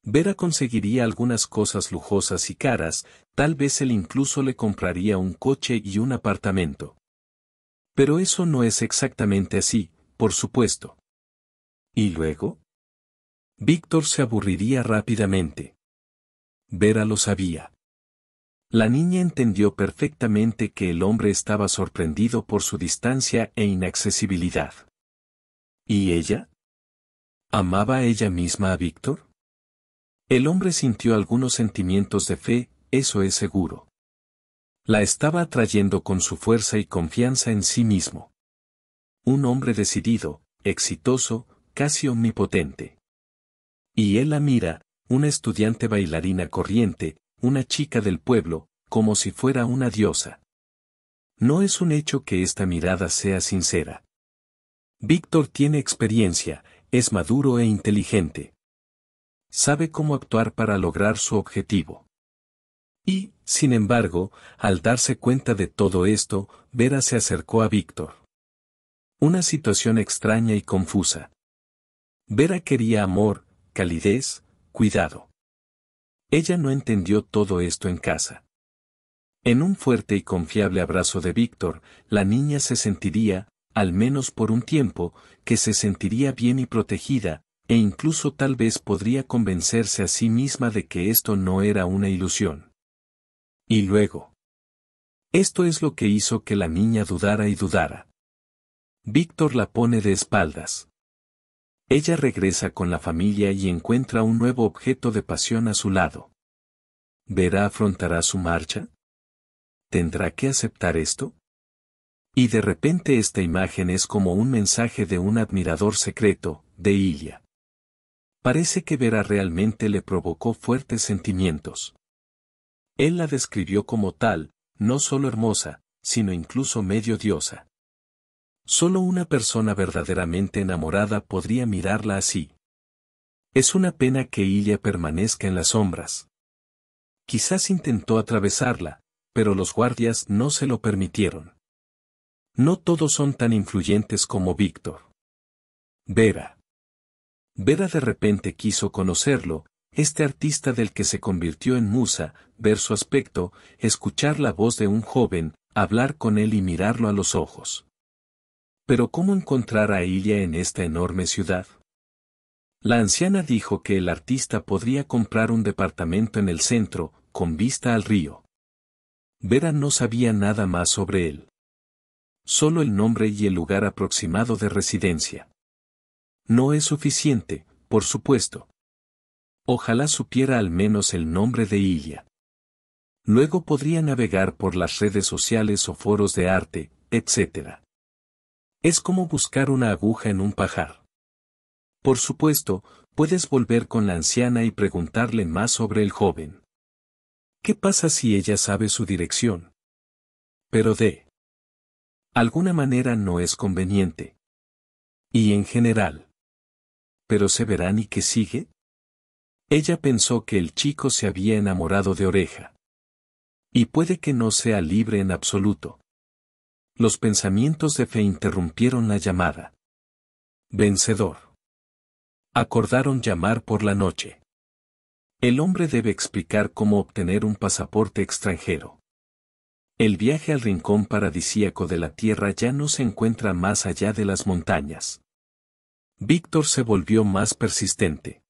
Vera conseguiría algunas cosas lujosas y caras, tal vez él incluso le compraría un coche y un apartamento. Pero eso no es exactamente así, por supuesto. ¿Y luego? Víctor se aburriría rápidamente. Vera lo sabía. La niña entendió perfectamente que el hombre estaba sorprendido por su distancia e inaccesibilidad. ¿Y ella? ¿Amaba ella misma a Víctor? El hombre sintió algunos sentimientos de fe, eso es seguro. La estaba atrayendo con su fuerza y confianza en sí mismo. Un hombre decidido, exitoso, casi omnipotente. Y él la mira, una estudiante bailarina corriente, una chica del pueblo, como si fuera una diosa. No es un hecho que esta mirada sea sincera. Víctor tiene experiencia, es maduro e inteligente. Sabe cómo actuar para lograr su objetivo. Y, sin embargo, al darse cuenta de todo esto, Vera se acercó a Víctor. Una situación extraña y confusa. Vera quería amor, calidez, cuidado. Ella no entendió todo esto en casa. En un fuerte y confiable abrazo de Víctor, la niña se sentiría, al menos por un tiempo, que se sentiría bien y protegida, e incluso tal vez podría convencerse a sí misma de que esto no era una ilusión. Y luego. Esto es lo que hizo que la niña dudara y dudara. Víctor la pone de espaldas. Ella regresa con la familia y encuentra un nuevo objeto de pasión a su lado. ¿Vera afrontará su marcha? ¿Tendrá que aceptar esto? Y de repente esta imagen es como un mensaje de un admirador secreto, de Ilia. Parece que Vera realmente le provocó fuertes sentimientos. Él la describió como tal, no solo hermosa, sino incluso medio diosa. Solo una persona verdaderamente enamorada podría mirarla así. Es una pena que ella permanezca en las sombras. Quizás intentó atravesarla, pero los guardias no se lo permitieron. No todos son tan influyentes como Víctor. Vera. Vera de repente quiso conocerlo, este artista del que se convirtió en musa, ver su aspecto, escuchar la voz de un joven, hablar con él y mirarlo a los ojos. Pero ¿cómo encontrar a Ilya en esta enorme ciudad? La anciana dijo que el artista podría comprar un departamento en el centro, con vista al río. Vera no sabía nada más sobre él. Solo el nombre y el lugar aproximado de residencia. No es suficiente, por supuesto. Ojalá supiera al menos el nombre de Ilya. Luego podría navegar por las redes sociales o foros de arte, etcétera. Es como buscar una aguja en un pajar. Por supuesto, puedes volver con la anciana y preguntarle más sobre el joven. ¿Qué pasa si ella sabe su dirección? Pero de alguna manera no es conveniente. Y en general. ¿Pero se verán y qué sigue? Ella pensó que el chico se había enamorado de oreja. Y puede que no sea libre en absoluto. Los pensamientos de fe interrumpieron la llamada. Vencedor. Acordaron llamar por la noche. El hombre debe explicar cómo obtener un pasaporte extranjero. El viaje al rincón paradisíaco de la tierra ya no se encuentra más allá de las montañas. Víctor se volvió más persistente.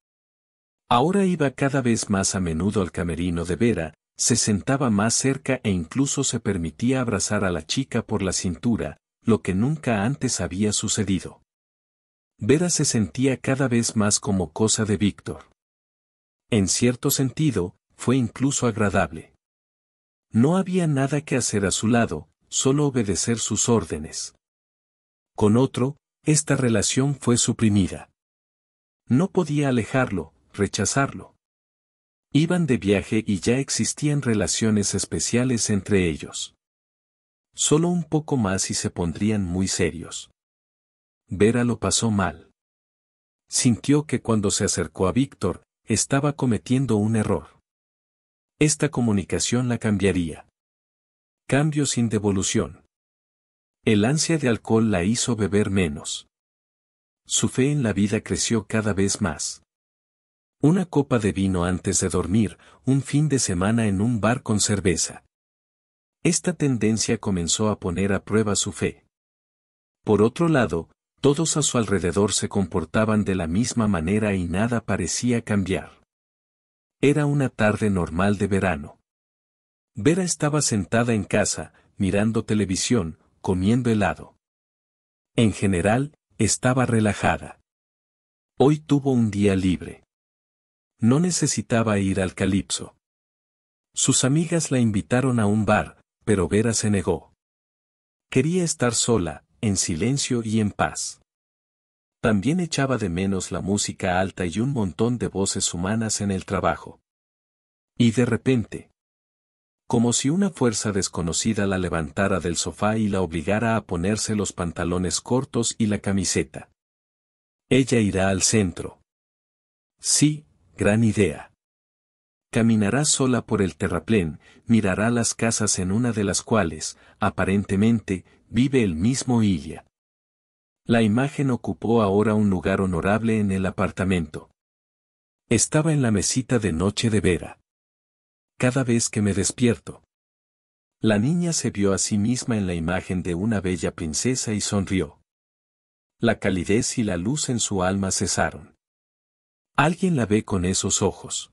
Ahora iba cada vez más a menudo al camerino de Vera, se sentaba más cerca e incluso se permitía abrazar a la chica por la cintura, lo que nunca antes había sucedido. Vera se sentía cada vez más como cosa de Víctor. En cierto sentido, fue incluso agradable. No había nada que hacer a su lado, solo obedecer sus órdenes. Con otro, esta relación fue suprimida. No podía alejarlo, rechazarlo. Iban de viaje y ya existían relaciones especiales entre ellos. Solo un poco más y se pondrían muy serios. Vera lo pasó mal. Sintió que cuando se acercó a Víctor, estaba cometiendo un error. Esta comunicación la cambiaría. Cambio sin devolución. El ansia de alcohol la hizo beber menos. Su fe en la vida creció cada vez más. Una copa de vino antes de dormir, un fin de semana en un bar con cerveza. Esta tendencia comenzó a poner a prueba su fe. Por otro lado, todos a su alrededor se comportaban de la misma manera y nada parecía cambiar. Era una tarde normal de verano. Vera estaba sentada en casa, mirando televisión, comiendo helado. En general, estaba relajada. Hoy tuvo un día libre no necesitaba ir al calipso. Sus amigas la invitaron a un bar, pero Vera se negó. Quería estar sola, en silencio y en paz. También echaba de menos la música alta y un montón de voces humanas en el trabajo. Y de repente, como si una fuerza desconocida la levantara del sofá y la obligara a ponerse los pantalones cortos y la camiseta. Ella irá al centro. Sí, Gran idea. Caminará sola por el terraplén, mirará las casas en una de las cuales, aparentemente, vive el mismo Ilia. La imagen ocupó ahora un lugar honorable en el apartamento. Estaba en la mesita de noche de Vera. Cada vez que me despierto. La niña se vio a sí misma en la imagen de una bella princesa y sonrió. La calidez y la luz en su alma cesaron. Alguien la ve con esos ojos.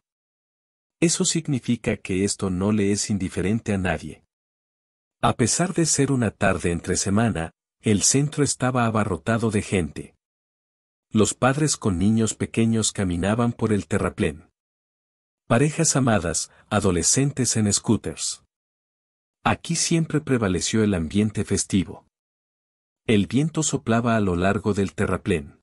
Eso significa que esto no le es indiferente a nadie. A pesar de ser una tarde entre semana, el centro estaba abarrotado de gente. Los padres con niños pequeños caminaban por el terraplén. Parejas amadas, adolescentes en scooters. Aquí siempre prevaleció el ambiente festivo. El viento soplaba a lo largo del terraplén.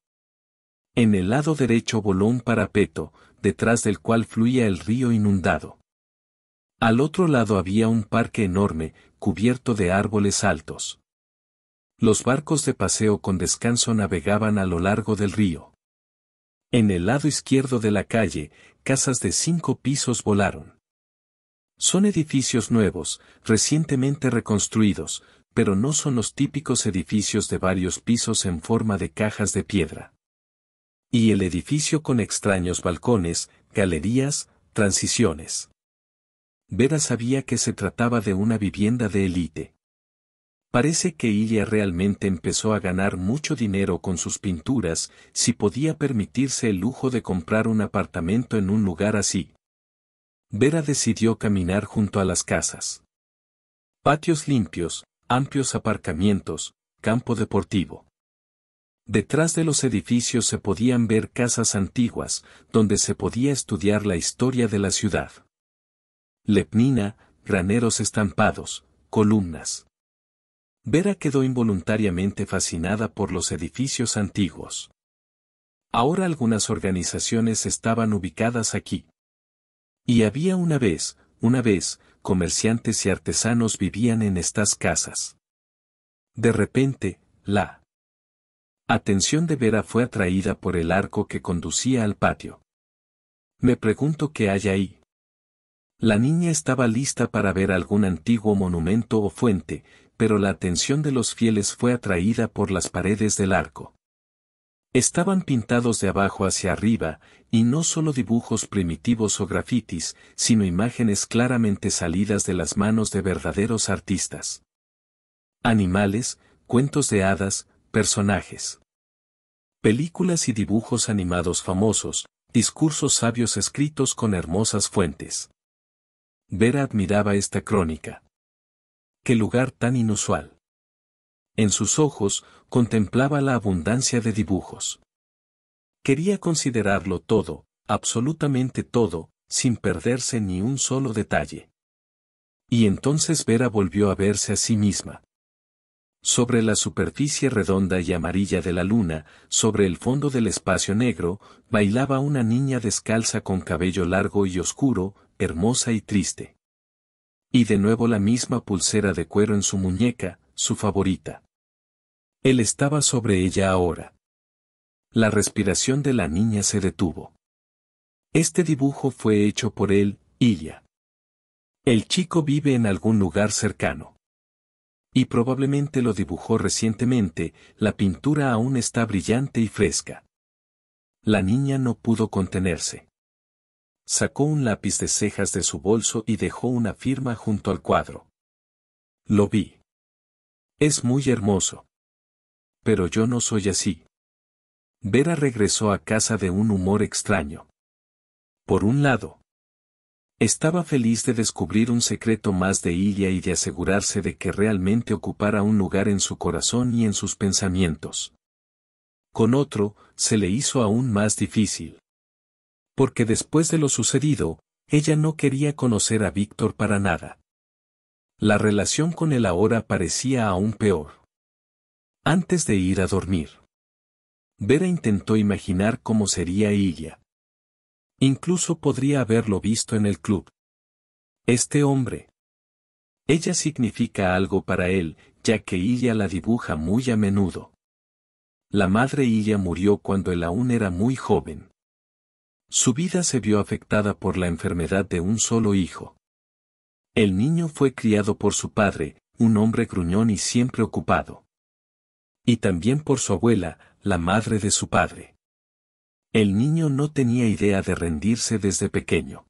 En el lado derecho voló un parapeto, detrás del cual fluía el río inundado. Al otro lado había un parque enorme, cubierto de árboles altos. Los barcos de paseo con descanso navegaban a lo largo del río. En el lado izquierdo de la calle, casas de cinco pisos volaron. Son edificios nuevos, recientemente reconstruidos, pero no son los típicos edificios de varios pisos en forma de cajas de piedra y el edificio con extraños balcones, galerías, transiciones. Vera sabía que se trataba de una vivienda de élite. Parece que ella realmente empezó a ganar mucho dinero con sus pinturas si podía permitirse el lujo de comprar un apartamento en un lugar así. Vera decidió caminar junto a las casas. Patios limpios, amplios aparcamientos, campo deportivo. Detrás de los edificios se podían ver casas antiguas, donde se podía estudiar la historia de la ciudad. Lepnina, graneros estampados, columnas. Vera quedó involuntariamente fascinada por los edificios antiguos. Ahora algunas organizaciones estaban ubicadas aquí. Y había una vez, una vez, comerciantes y artesanos vivían en estas casas. De repente, la Atención de Vera fue atraída por el arco que conducía al patio. Me pregunto qué hay ahí. La niña estaba lista para ver algún antiguo monumento o fuente, pero la atención de los fieles fue atraída por las paredes del arco. Estaban pintados de abajo hacia arriba, y no solo dibujos primitivos o grafitis, sino imágenes claramente salidas de las manos de verdaderos artistas. Animales, cuentos de hadas, Personajes. Películas y dibujos animados famosos, discursos sabios escritos con hermosas fuentes. Vera admiraba esta crónica. Qué lugar tan inusual. En sus ojos contemplaba la abundancia de dibujos. Quería considerarlo todo, absolutamente todo, sin perderse ni un solo detalle. Y entonces Vera volvió a verse a sí misma. Sobre la superficie redonda y amarilla de la luna, sobre el fondo del espacio negro, bailaba una niña descalza con cabello largo y oscuro, hermosa y triste. Y de nuevo la misma pulsera de cuero en su muñeca, su favorita. Él estaba sobre ella ahora. La respiración de la niña se detuvo. Este dibujo fue hecho por él, Ilya. El chico vive en algún lugar cercano. Y probablemente lo dibujó recientemente, la pintura aún está brillante y fresca. La niña no pudo contenerse. Sacó un lápiz de cejas de su bolso y dejó una firma junto al cuadro. Lo vi. Es muy hermoso. Pero yo no soy así. Vera regresó a casa de un humor extraño. Por un lado, estaba feliz de descubrir un secreto más de Ilya y de asegurarse de que realmente ocupara un lugar en su corazón y en sus pensamientos. Con otro, se le hizo aún más difícil. Porque después de lo sucedido, ella no quería conocer a Víctor para nada. La relación con él ahora parecía aún peor. Antes de ir a dormir, Vera intentó imaginar cómo sería Ilya. Incluso podría haberlo visto en el club. Este hombre. Ella significa algo para él, ya que ella la dibuja muy a menudo. La madre ella murió cuando él aún era muy joven. Su vida se vio afectada por la enfermedad de un solo hijo. El niño fue criado por su padre, un hombre gruñón y siempre ocupado. Y también por su abuela, la madre de su padre. El niño no tenía idea de rendirse desde pequeño.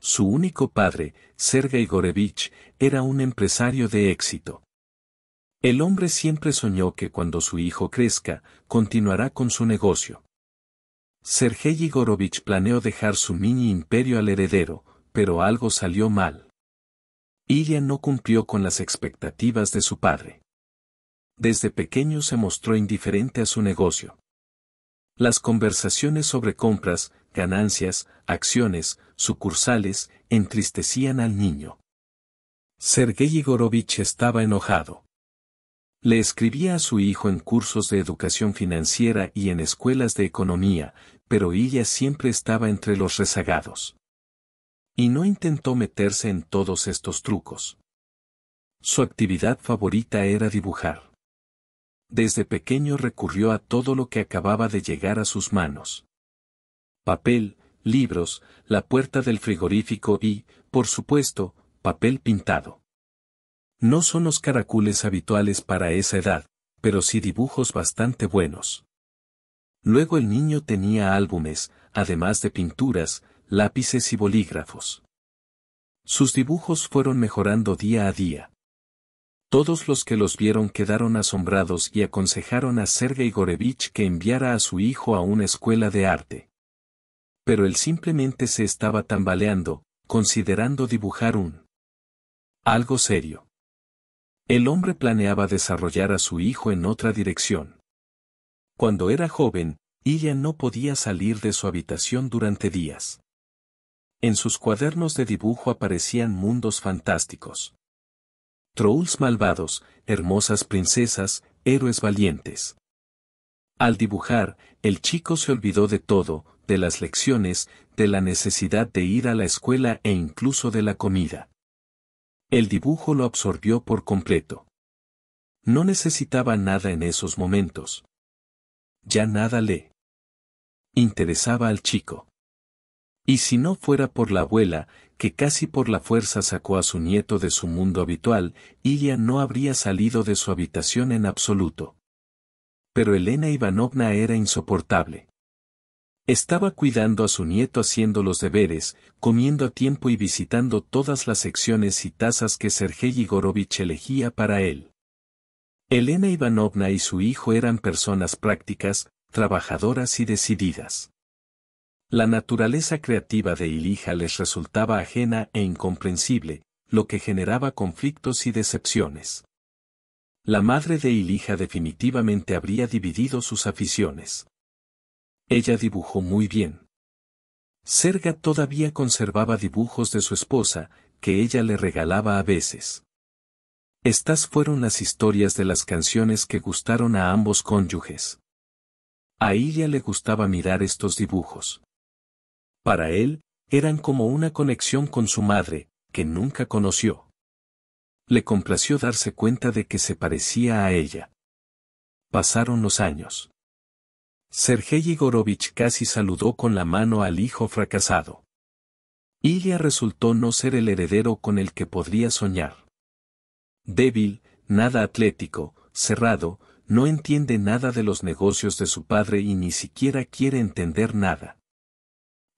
Su único padre, Sergei Gorevich, era un empresario de éxito. El hombre siempre soñó que cuando su hijo crezca, continuará con su negocio. Sergei Igorovich planeó dejar su mini imperio al heredero, pero algo salió mal. Ilya no cumplió con las expectativas de su padre. Desde pequeño se mostró indiferente a su negocio. Las conversaciones sobre compras, ganancias, acciones, sucursales, entristecían al niño. Sergei Igorovich estaba enojado. Le escribía a su hijo en cursos de educación financiera y en escuelas de economía, pero ella siempre estaba entre los rezagados. Y no intentó meterse en todos estos trucos. Su actividad favorita era dibujar desde pequeño recurrió a todo lo que acababa de llegar a sus manos. Papel, libros, la puerta del frigorífico y, por supuesto, papel pintado. No son los caracules habituales para esa edad, pero sí dibujos bastante buenos. Luego el niño tenía álbumes, además de pinturas, lápices y bolígrafos. Sus dibujos fueron mejorando día a día, todos los que los vieron quedaron asombrados y aconsejaron a Sergei Gorevich que enviara a su hijo a una escuela de arte. Pero él simplemente se estaba tambaleando, considerando dibujar un algo serio. El hombre planeaba desarrollar a su hijo en otra dirección. Cuando era joven, ella no podía salir de su habitación durante días. En sus cuadernos de dibujo aparecían mundos fantásticos. Trolls malvados, hermosas princesas, héroes valientes. Al dibujar, el chico se olvidó de todo, de las lecciones, de la necesidad de ir a la escuela e incluso de la comida. El dibujo lo absorbió por completo. No necesitaba nada en esos momentos. Ya nada le interesaba al chico. Y si no fuera por la abuela, que casi por la fuerza sacó a su nieto de su mundo habitual, Ilya no habría salido de su habitación en absoluto. Pero Elena Ivanovna era insoportable. Estaba cuidando a su nieto haciendo los deberes, comiendo a tiempo y visitando todas las secciones y tazas que Sergei Igorovich elegía para él. Elena Ivanovna y su hijo eran personas prácticas, trabajadoras y decididas. La naturaleza creativa de Ilija les resultaba ajena e incomprensible, lo que generaba conflictos y decepciones. La madre de Ilija definitivamente habría dividido sus aficiones. Ella dibujó muy bien. Serga todavía conservaba dibujos de su esposa, que ella le regalaba a veces. Estas fueron las historias de las canciones que gustaron a ambos cónyuges. A ella le gustaba mirar estos dibujos. Para él, eran como una conexión con su madre, que nunca conoció. Le complació darse cuenta de que se parecía a ella. Pasaron los años. Sergei Igorovich casi saludó con la mano al hijo fracasado. Ilya resultó no ser el heredero con el que podría soñar. Débil, nada atlético, cerrado, no entiende nada de los negocios de su padre y ni siquiera quiere entender nada.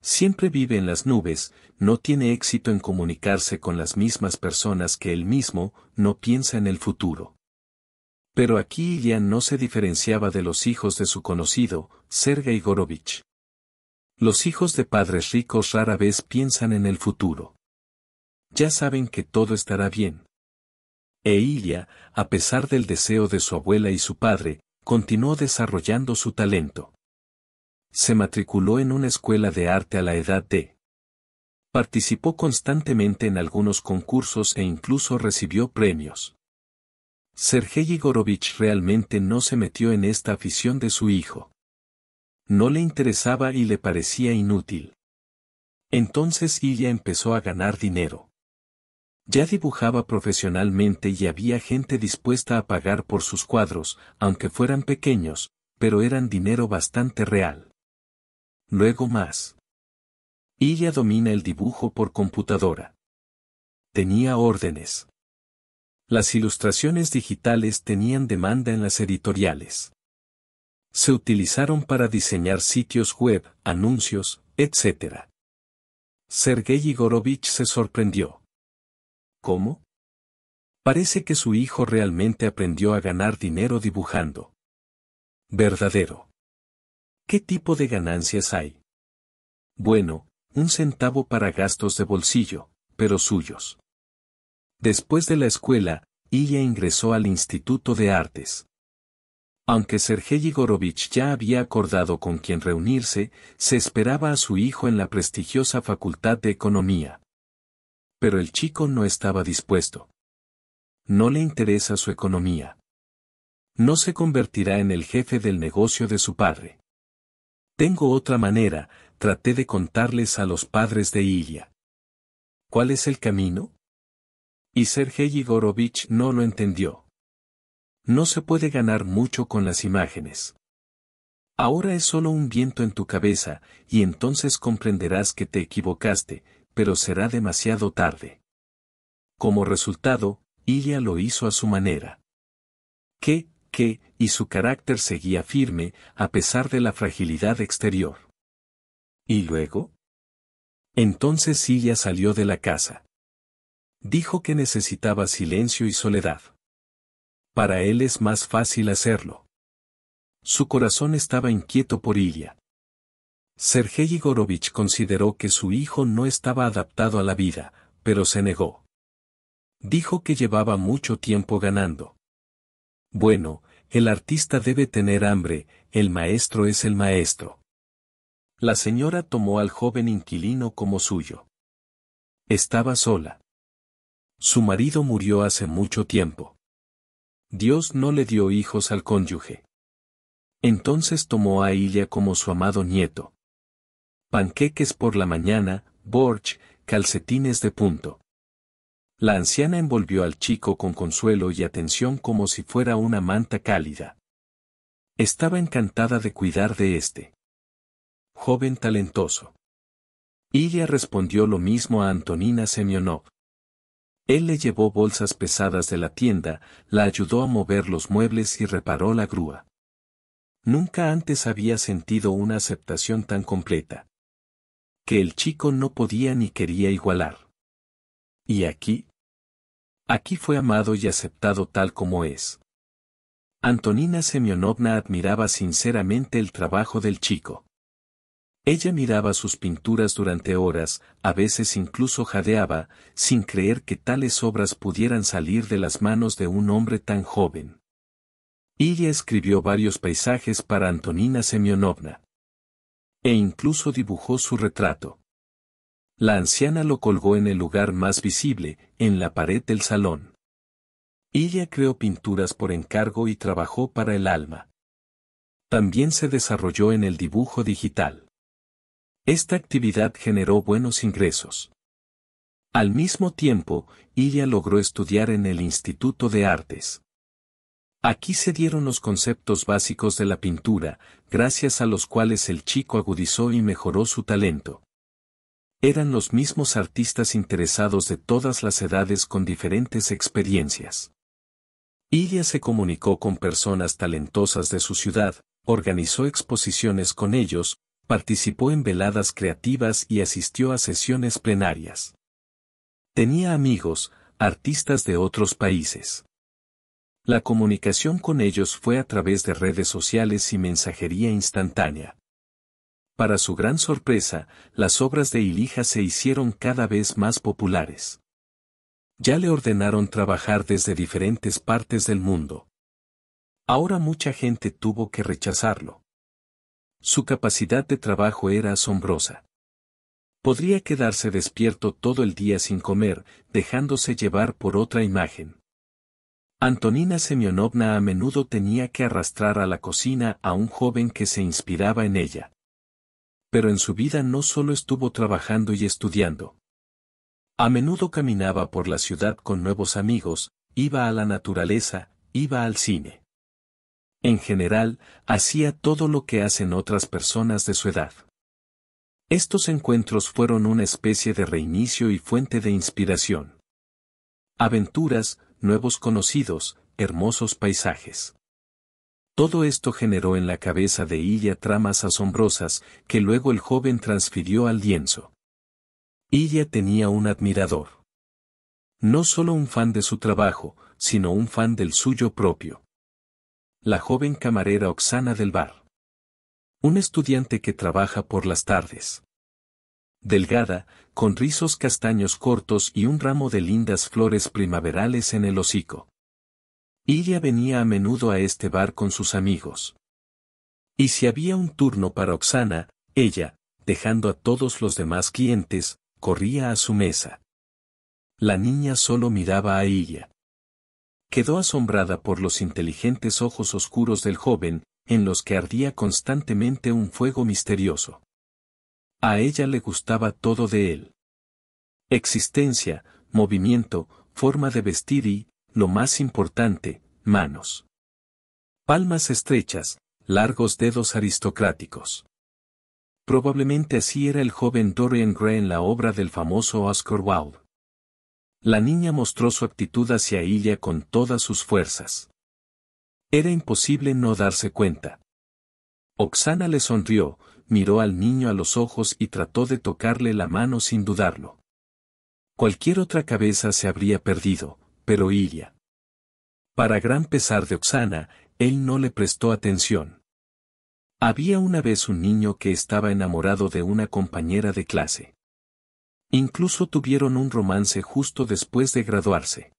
Siempre vive en las nubes, no tiene éxito en comunicarse con las mismas personas que él mismo, no piensa en el futuro. Pero aquí Ilya no se diferenciaba de los hijos de su conocido, Sergei Gorovich. Los hijos de padres ricos rara vez piensan en el futuro. Ya saben que todo estará bien. E Ilya, a pesar del deseo de su abuela y su padre, continuó desarrollando su talento se matriculó en una escuela de arte a la edad de. Participó constantemente en algunos concursos e incluso recibió premios. Sergei Igorovich realmente no se metió en esta afición de su hijo. No le interesaba y le parecía inútil. Entonces Ilya empezó a ganar dinero. Ya dibujaba profesionalmente y había gente dispuesta a pagar por sus cuadros, aunque fueran pequeños, pero eran dinero bastante real. Luego más. Ella domina el dibujo por computadora. Tenía órdenes. Las ilustraciones digitales tenían demanda en las editoriales. Se utilizaron para diseñar sitios web, anuncios, etc. Sergei Igorovich se sorprendió. ¿Cómo? Parece que su hijo realmente aprendió a ganar dinero dibujando. Verdadero. ¿Qué tipo de ganancias hay? Bueno, un centavo para gastos de bolsillo, pero suyos. Después de la escuela, ella ingresó al Instituto de Artes. Aunque Sergei Igorovich ya había acordado con quien reunirse, se esperaba a su hijo en la prestigiosa Facultad de Economía. Pero el chico no estaba dispuesto. No le interesa su economía. No se convertirá en el jefe del negocio de su padre. Tengo otra manera, traté de contarles a los padres de Ilya. ¿Cuál es el camino? Y Sergei Igorovich no lo entendió. No se puede ganar mucho con las imágenes. Ahora es solo un viento en tu cabeza, y entonces comprenderás que te equivocaste, pero será demasiado tarde. Como resultado, Ilya lo hizo a su manera. ¿Qué, qué, y su carácter seguía firme, a pesar de la fragilidad exterior. ¿Y luego? Entonces Ilya salió de la casa. Dijo que necesitaba silencio y soledad. Para él es más fácil hacerlo. Su corazón estaba inquieto por Ilya. Sergei Igorovich consideró que su hijo no estaba adaptado a la vida, pero se negó. Dijo que llevaba mucho tiempo ganando. Bueno, el artista debe tener hambre, el maestro es el maestro. La señora tomó al joven inquilino como suyo. Estaba sola. Su marido murió hace mucho tiempo. Dios no le dio hijos al cónyuge. Entonces tomó a Ilia como su amado nieto. Panqueques por la mañana, borch, calcetines de punto. La anciana envolvió al chico con consuelo y atención como si fuera una manta cálida. Estaba encantada de cuidar de este joven talentoso. Ella respondió lo mismo a Antonina Semyonov. Él le llevó bolsas pesadas de la tienda, la ayudó a mover los muebles y reparó la grúa. Nunca antes había sentido una aceptación tan completa. Que el chico no podía ni quería igualar. Y aquí. Aquí fue amado y aceptado tal como es. Antonina Semyonovna admiraba sinceramente el trabajo del chico. Ella miraba sus pinturas durante horas, a veces incluso jadeaba, sin creer que tales obras pudieran salir de las manos de un hombre tan joven. Ella escribió varios paisajes para Antonina Semyonovna. E incluso dibujó su retrato. La anciana lo colgó en el lugar más visible, en la pared del salón. Ella creó pinturas por encargo y trabajó para el alma. También se desarrolló en el dibujo digital. Esta actividad generó buenos ingresos. Al mismo tiempo, ella logró estudiar en el Instituto de Artes. Aquí se dieron los conceptos básicos de la pintura, gracias a los cuales el chico agudizó y mejoró su talento. Eran los mismos artistas interesados de todas las edades con diferentes experiencias. Ilya se comunicó con personas talentosas de su ciudad, organizó exposiciones con ellos, participó en veladas creativas y asistió a sesiones plenarias. Tenía amigos, artistas de otros países. La comunicación con ellos fue a través de redes sociales y mensajería instantánea. Para su gran sorpresa, las obras de Ilija se hicieron cada vez más populares. Ya le ordenaron trabajar desde diferentes partes del mundo. Ahora mucha gente tuvo que rechazarlo. Su capacidad de trabajo era asombrosa. Podría quedarse despierto todo el día sin comer, dejándose llevar por otra imagen. Antonina Semyonovna a menudo tenía que arrastrar a la cocina a un joven que se inspiraba en ella pero en su vida no solo estuvo trabajando y estudiando. A menudo caminaba por la ciudad con nuevos amigos, iba a la naturaleza, iba al cine. En general, hacía todo lo que hacen otras personas de su edad. Estos encuentros fueron una especie de reinicio y fuente de inspiración. Aventuras, nuevos conocidos, hermosos paisajes. Todo esto generó en la cabeza de Illa tramas asombrosas que luego el joven transfirió al lienzo. Illa tenía un admirador. No solo un fan de su trabajo, sino un fan del suyo propio. La joven camarera Oxana del Bar. Un estudiante que trabaja por las tardes. Delgada, con rizos castaños cortos y un ramo de lindas flores primaverales en el hocico. Ilya venía a menudo a este bar con sus amigos. Y si había un turno para Oxana, ella, dejando a todos los demás clientes, corría a su mesa. La niña solo miraba a Ilya. Quedó asombrada por los inteligentes ojos oscuros del joven, en los que ardía constantemente un fuego misterioso. A ella le gustaba todo de él. Existencia, movimiento, forma de vestir y, lo más importante, manos. Palmas estrechas, largos dedos aristocráticos. Probablemente así era el joven Dorian Gray en la obra del famoso Oscar Wilde. La niña mostró su actitud hacia ella con todas sus fuerzas. Era imposible no darse cuenta. Oxana le sonrió, miró al niño a los ojos y trató de tocarle la mano sin dudarlo. Cualquier otra cabeza se habría perdido, pero Ilya, Para gran pesar de Oxana, él no le prestó atención. Había una vez un niño que estaba enamorado de una compañera de clase. Incluso tuvieron un romance justo después de graduarse.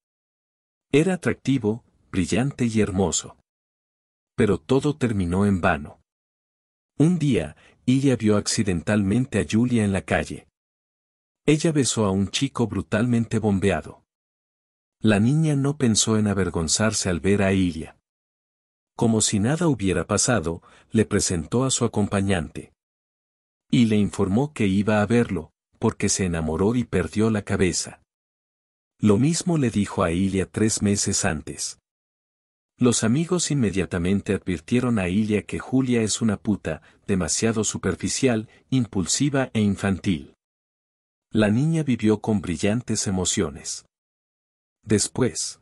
Era atractivo, brillante y hermoso. Pero todo terminó en vano. Un día, Ilya vio accidentalmente a Julia en la calle. Ella besó a un chico brutalmente bombeado. La niña no pensó en avergonzarse al ver a Ilia. Como si nada hubiera pasado, le presentó a su acompañante. Y le informó que iba a verlo, porque se enamoró y perdió la cabeza. Lo mismo le dijo a Ilia tres meses antes. Los amigos inmediatamente advirtieron a Ilia que Julia es una puta, demasiado superficial, impulsiva e infantil. La niña vivió con brillantes emociones. Después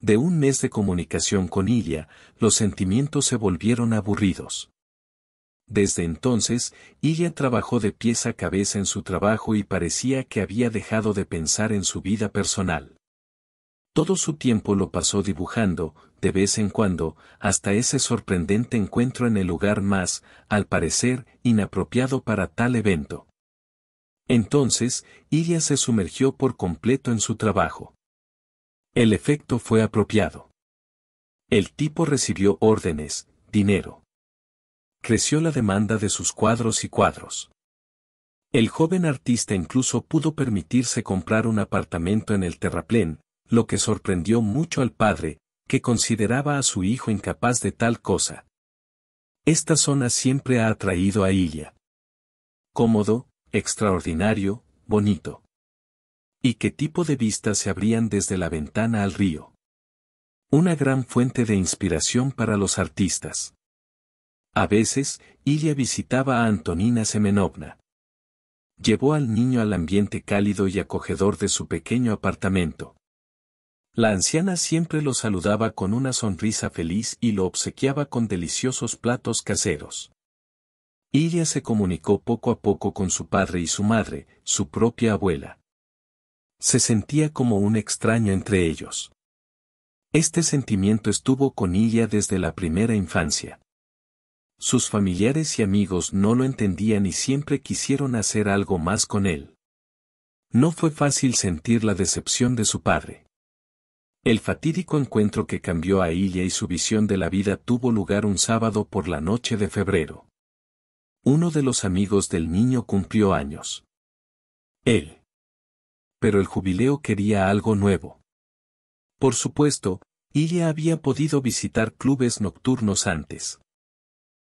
de un mes de comunicación con Ilia, los sentimientos se volvieron aburridos. Desde entonces, Ilia trabajó de pies a cabeza en su trabajo y parecía que había dejado de pensar en su vida personal. Todo su tiempo lo pasó dibujando, de vez en cuando, hasta ese sorprendente encuentro en el lugar más, al parecer, inapropiado para tal evento. Entonces, Ilia se sumergió por completo en su trabajo. El efecto fue apropiado. El tipo recibió órdenes, dinero. Creció la demanda de sus cuadros y cuadros. El joven artista incluso pudo permitirse comprar un apartamento en el terraplén, lo que sorprendió mucho al padre, que consideraba a su hijo incapaz de tal cosa. Esta zona siempre ha atraído a Ilia. Cómodo, extraordinario, bonito y qué tipo de vistas se abrían desde la ventana al río. Una gran fuente de inspiración para los artistas. A veces, Ilya visitaba a Antonina Semenovna. Llevó al niño al ambiente cálido y acogedor de su pequeño apartamento. La anciana siempre lo saludaba con una sonrisa feliz y lo obsequiaba con deliciosos platos caseros. Ilya se comunicó poco a poco con su padre y su madre, su propia abuela. Se sentía como un extraño entre ellos. Este sentimiento estuvo con Ilya desde la primera infancia. Sus familiares y amigos no lo entendían y siempre quisieron hacer algo más con él. No fue fácil sentir la decepción de su padre. El fatídico encuentro que cambió a Ilya y su visión de la vida tuvo lugar un sábado por la noche de febrero. Uno de los amigos del niño cumplió años. Él pero el jubileo quería algo nuevo. Por supuesto, Ilya había podido visitar clubes nocturnos antes.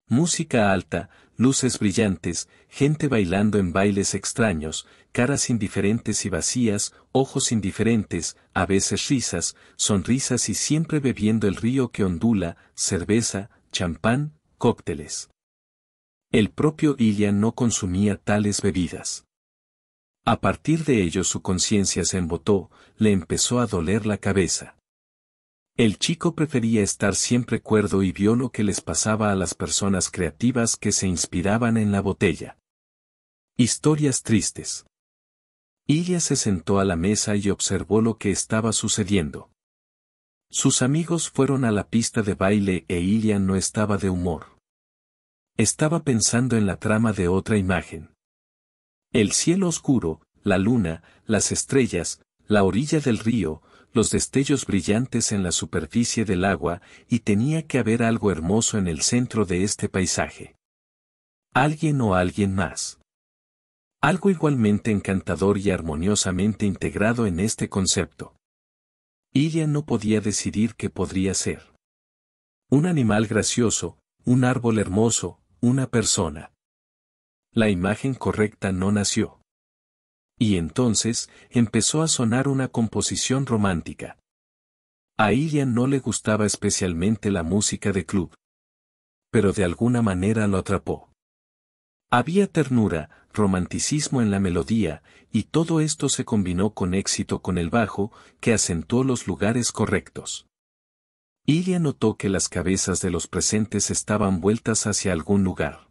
Música alta, luces brillantes, gente bailando en bailes extraños, caras indiferentes y vacías, ojos indiferentes, a veces risas, sonrisas y siempre bebiendo el río que ondula, cerveza, champán, cócteles. El propio Ilya no consumía tales bebidas. A partir de ello su conciencia se embotó, le empezó a doler la cabeza. El chico prefería estar siempre cuerdo y vio lo que les pasaba a las personas creativas que se inspiraban en la botella. Historias tristes. Ilya se sentó a la mesa y observó lo que estaba sucediendo. Sus amigos fueron a la pista de baile e Ilya no estaba de humor. Estaba pensando en la trama de otra imagen. El cielo oscuro, la luna, las estrellas, la orilla del río, los destellos brillantes en la superficie del agua, y tenía que haber algo hermoso en el centro de este paisaje. Alguien o alguien más. Algo igualmente encantador y armoniosamente integrado en este concepto. Ilya no podía decidir qué podría ser. Un animal gracioso, un árbol hermoso, una persona. La imagen correcta no nació. Y entonces empezó a sonar una composición romántica. A Ilya no le gustaba especialmente la música de club. Pero de alguna manera lo atrapó. Había ternura, romanticismo en la melodía, y todo esto se combinó con éxito con el bajo, que acentuó los lugares correctos. Ilia notó que las cabezas de los presentes estaban vueltas hacia algún lugar.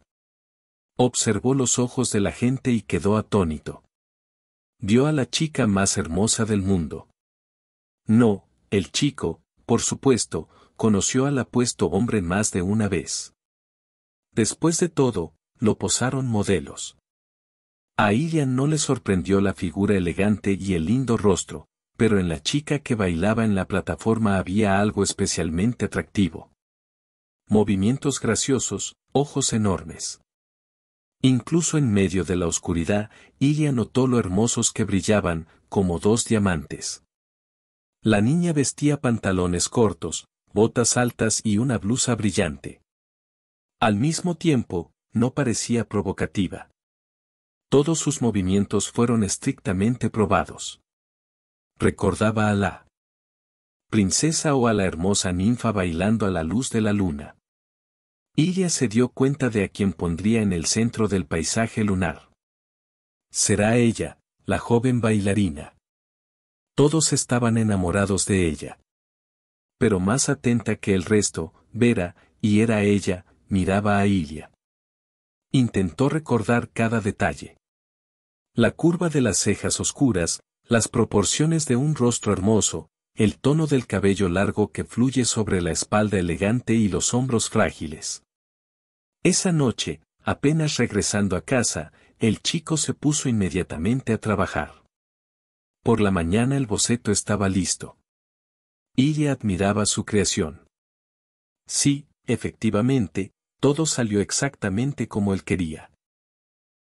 Observó los ojos de la gente y quedó atónito. Vio a la chica más hermosa del mundo. No, el chico, por supuesto, conoció al apuesto hombre más de una vez. Después de todo, lo posaron modelos. A Ilian no le sorprendió la figura elegante y el lindo rostro, pero en la chica que bailaba en la plataforma había algo especialmente atractivo. Movimientos graciosos, ojos enormes. Incluso en medio de la oscuridad, ella notó lo hermosos que brillaban, como dos diamantes. La niña vestía pantalones cortos, botas altas y una blusa brillante. Al mismo tiempo, no parecía provocativa. Todos sus movimientos fueron estrictamente probados. Recordaba a la princesa o a la hermosa ninfa bailando a la luz de la luna. Ilia se dio cuenta de a quien pondría en el centro del paisaje lunar. Será ella, la joven bailarina. Todos estaban enamorados de ella. Pero más atenta que el resto, Vera, y era ella, miraba a Ilia. Intentó recordar cada detalle. La curva de las cejas oscuras, las proporciones de un rostro hermoso, el tono del cabello largo que fluye sobre la espalda elegante y los hombros frágiles. Esa noche, apenas regresando a casa, el chico se puso inmediatamente a trabajar. Por la mañana el boceto estaba listo. Ella admiraba su creación. Sí, efectivamente, todo salió exactamente como él quería.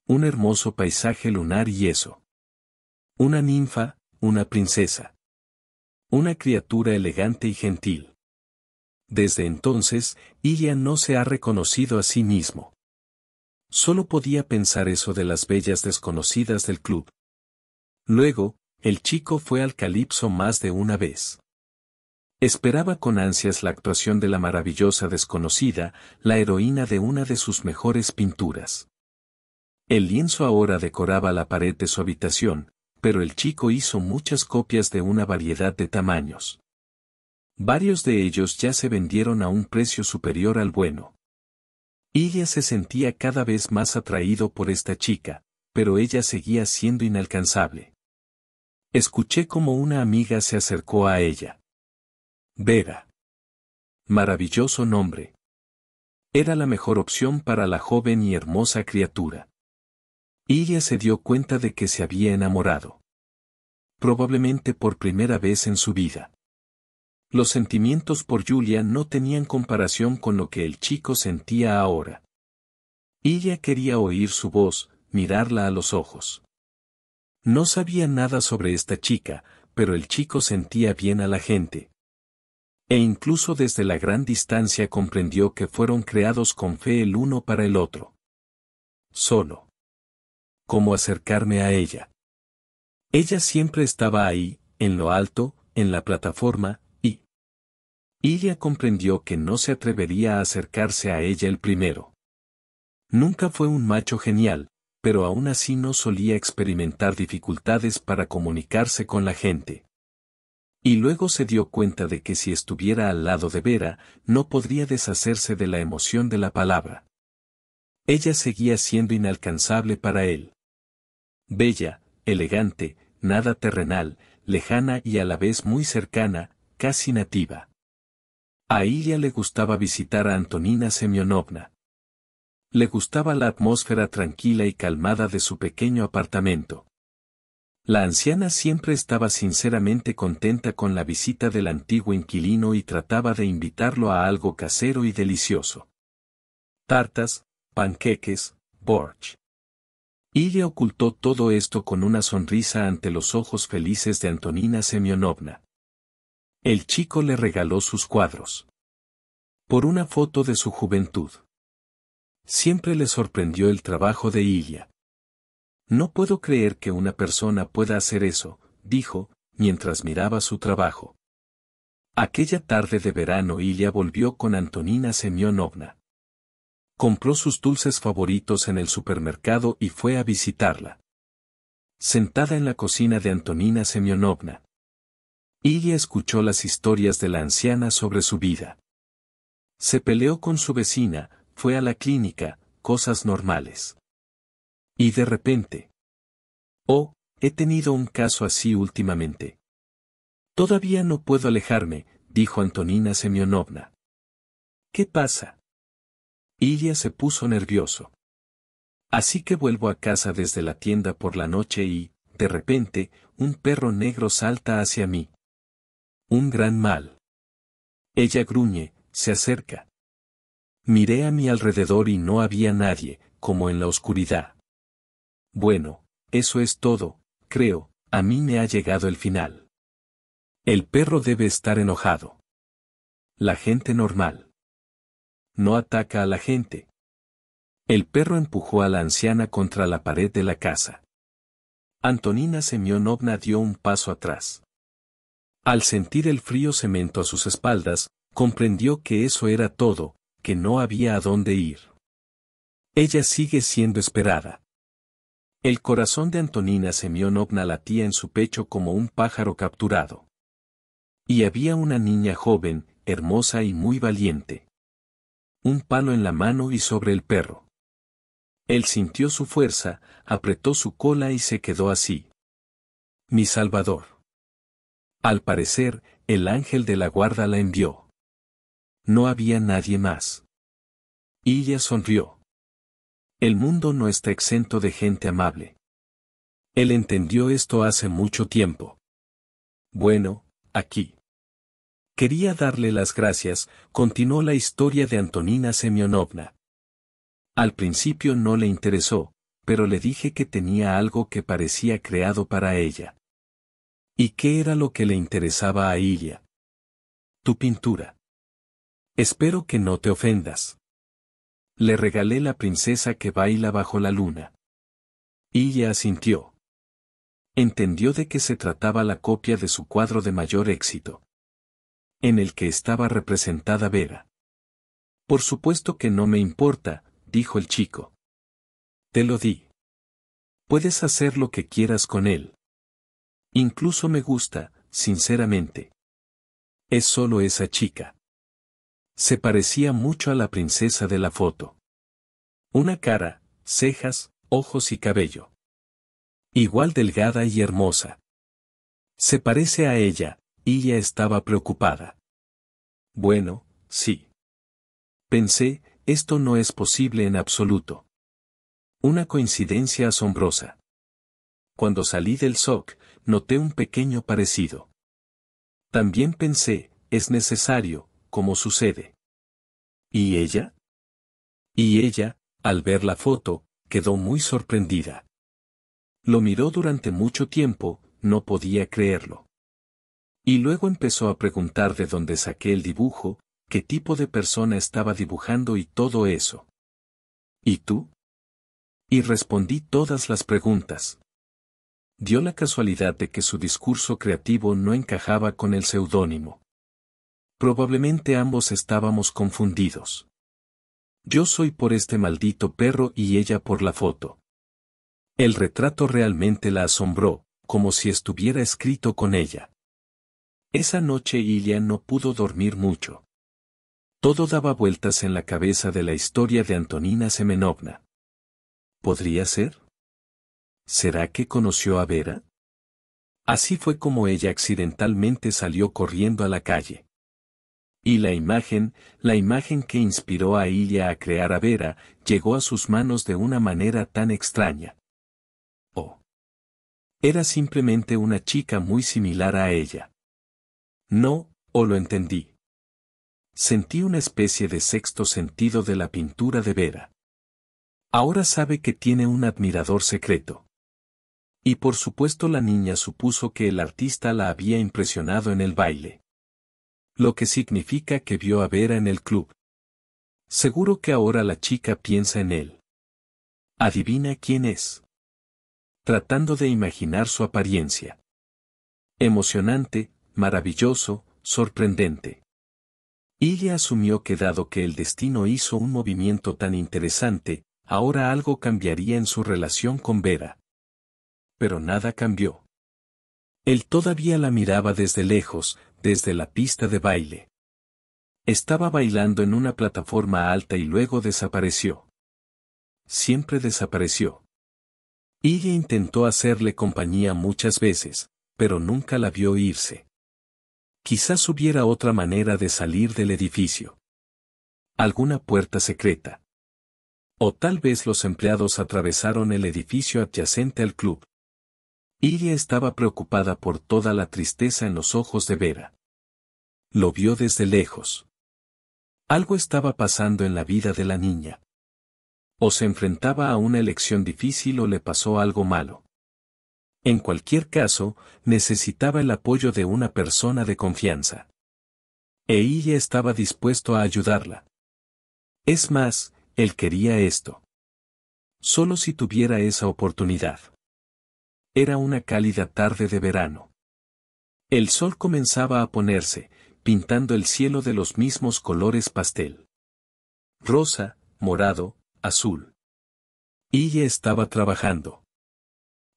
Un hermoso paisaje lunar y eso. Una ninfa, una princesa una criatura elegante y gentil. Desde entonces, Ilya no se ha reconocido a sí mismo. Solo podía pensar eso de las bellas desconocidas del club. Luego, el chico fue al calipso más de una vez. Esperaba con ansias la actuación de la maravillosa desconocida, la heroína de una de sus mejores pinturas. El lienzo ahora decoraba la pared de su habitación, pero el chico hizo muchas copias de una variedad de tamaños. Varios de ellos ya se vendieron a un precio superior al bueno. Ilya se sentía cada vez más atraído por esta chica, pero ella seguía siendo inalcanzable. Escuché como una amiga se acercó a ella. Vera. Maravilloso nombre. Era la mejor opción para la joven y hermosa criatura ella se dio cuenta de que se había enamorado. Probablemente por primera vez en su vida. Los sentimientos por Julia no tenían comparación con lo que el chico sentía ahora. Ella quería oír su voz, mirarla a los ojos. No sabía nada sobre esta chica, pero el chico sentía bien a la gente. E incluso desde la gran distancia comprendió que fueron creados con fe el uno para el otro. Solo cómo acercarme a ella. Ella siempre estaba ahí, en lo alto, en la plataforma, y... Ilya comprendió que no se atrevería a acercarse a ella el primero. Nunca fue un macho genial, pero aún así no solía experimentar dificultades para comunicarse con la gente. Y luego se dio cuenta de que si estuviera al lado de Vera, no podría deshacerse de la emoción de la palabra. Ella seguía siendo inalcanzable para él. Bella, elegante, nada terrenal, lejana y a la vez muy cercana, casi nativa. A ella le gustaba visitar a Antonina Semyonovna. Le gustaba la atmósfera tranquila y calmada de su pequeño apartamento. La anciana siempre estaba sinceramente contenta con la visita del antiguo inquilino y trataba de invitarlo a algo casero y delicioso. Tartas, panqueques, borch. Ilya ocultó todo esto con una sonrisa ante los ojos felices de Antonina Semyonovna. El chico le regaló sus cuadros. Por una foto de su juventud. Siempre le sorprendió el trabajo de Ilya. No puedo creer que una persona pueda hacer eso, dijo, mientras miraba su trabajo. Aquella tarde de verano Ilya volvió con Antonina Semyonovna compró sus dulces favoritos en el supermercado y fue a visitarla. Sentada en la cocina de Antonina Semyonovna, Ilya escuchó las historias de la anciana sobre su vida. Se peleó con su vecina, fue a la clínica, cosas normales. Y de repente. Oh, he tenido un caso así últimamente. Todavía no puedo alejarme, dijo Antonina Semyonovna. ¿Qué pasa? Ilya se puso nervioso. Así que vuelvo a casa desde la tienda por la noche y, de repente, un perro negro salta hacia mí. Un gran mal. Ella gruñe, se acerca. Miré a mi alrededor y no había nadie, como en la oscuridad. Bueno, eso es todo, creo, a mí me ha llegado el final. El perro debe estar enojado. La gente normal no ataca a la gente. El perro empujó a la anciana contra la pared de la casa. Antonina Semyonovna dio un paso atrás. Al sentir el frío cemento a sus espaldas, comprendió que eso era todo, que no había a dónde ir. Ella sigue siendo esperada. El corazón de Antonina Semyonovna latía en su pecho como un pájaro capturado. Y había una niña joven, hermosa y muy valiente un palo en la mano y sobre el perro. Él sintió su fuerza, apretó su cola y se quedó así. Mi Salvador. Al parecer, el ángel de la guarda la envió. No había nadie más. ella sonrió. El mundo no está exento de gente amable. Él entendió esto hace mucho tiempo. Bueno, aquí. Quería darle las gracias, continuó la historia de Antonina Semyonovna. Al principio no le interesó, pero le dije que tenía algo que parecía creado para ella. ¿Y qué era lo que le interesaba a Ilya? Tu pintura. Espero que no te ofendas. Le regalé la princesa que baila bajo la luna. Ilya asintió. Entendió de qué se trataba la copia de su cuadro de mayor éxito en el que estaba representada Vera. Por supuesto que no me importa, dijo el chico. Te lo di. Puedes hacer lo que quieras con él. Incluso me gusta, sinceramente. Es solo esa chica. Se parecía mucho a la princesa de la foto. Una cara, cejas, ojos y cabello. Igual delgada y hermosa. Se parece a ella, ella estaba preocupada. Bueno, sí. Pensé, esto no es posible en absoluto. Una coincidencia asombrosa. Cuando salí del SOC, noté un pequeño parecido. También pensé, es necesario, como sucede. ¿Y ella? Y ella, al ver la foto, quedó muy sorprendida. Lo miró durante mucho tiempo, no podía creerlo. Y luego empezó a preguntar de dónde saqué el dibujo, qué tipo de persona estaba dibujando y todo eso. ¿Y tú? Y respondí todas las preguntas. Dio la casualidad de que su discurso creativo no encajaba con el seudónimo. Probablemente ambos estábamos confundidos. Yo soy por este maldito perro y ella por la foto. El retrato realmente la asombró, como si estuviera escrito con ella. Esa noche Ilya no pudo dormir mucho. Todo daba vueltas en la cabeza de la historia de Antonina Semenovna. ¿Podría ser? ¿Será que conoció a Vera? Así fue como ella accidentalmente salió corriendo a la calle. Y la imagen, la imagen que inspiró a Ilya a crear a Vera, llegó a sus manos de una manera tan extraña. Oh. Era simplemente una chica muy similar a ella. No, o lo entendí. Sentí una especie de sexto sentido de la pintura de Vera. Ahora sabe que tiene un admirador secreto. Y por supuesto la niña supuso que el artista la había impresionado en el baile. Lo que significa que vio a Vera en el club. Seguro que ahora la chica piensa en él. Adivina quién es. Tratando de imaginar su apariencia. Emocionante, maravilloso, sorprendente. Ilya asumió que dado que el destino hizo un movimiento tan interesante, ahora algo cambiaría en su relación con Vera. Pero nada cambió. Él todavía la miraba desde lejos, desde la pista de baile. Estaba bailando en una plataforma alta y luego desapareció. Siempre desapareció. Ilya intentó hacerle compañía muchas veces, pero nunca la vio irse. Quizás hubiera otra manera de salir del edificio. Alguna puerta secreta. O tal vez los empleados atravesaron el edificio adyacente al club. Iria estaba preocupada por toda la tristeza en los ojos de Vera. Lo vio desde lejos. Algo estaba pasando en la vida de la niña. O se enfrentaba a una elección difícil o le pasó algo malo. En cualquier caso, necesitaba el apoyo de una persona de confianza. E ella estaba dispuesto a ayudarla. Es más, él quería esto. Solo si tuviera esa oportunidad. Era una cálida tarde de verano. El sol comenzaba a ponerse, pintando el cielo de los mismos colores pastel. Rosa, morado, azul. Ella estaba trabajando.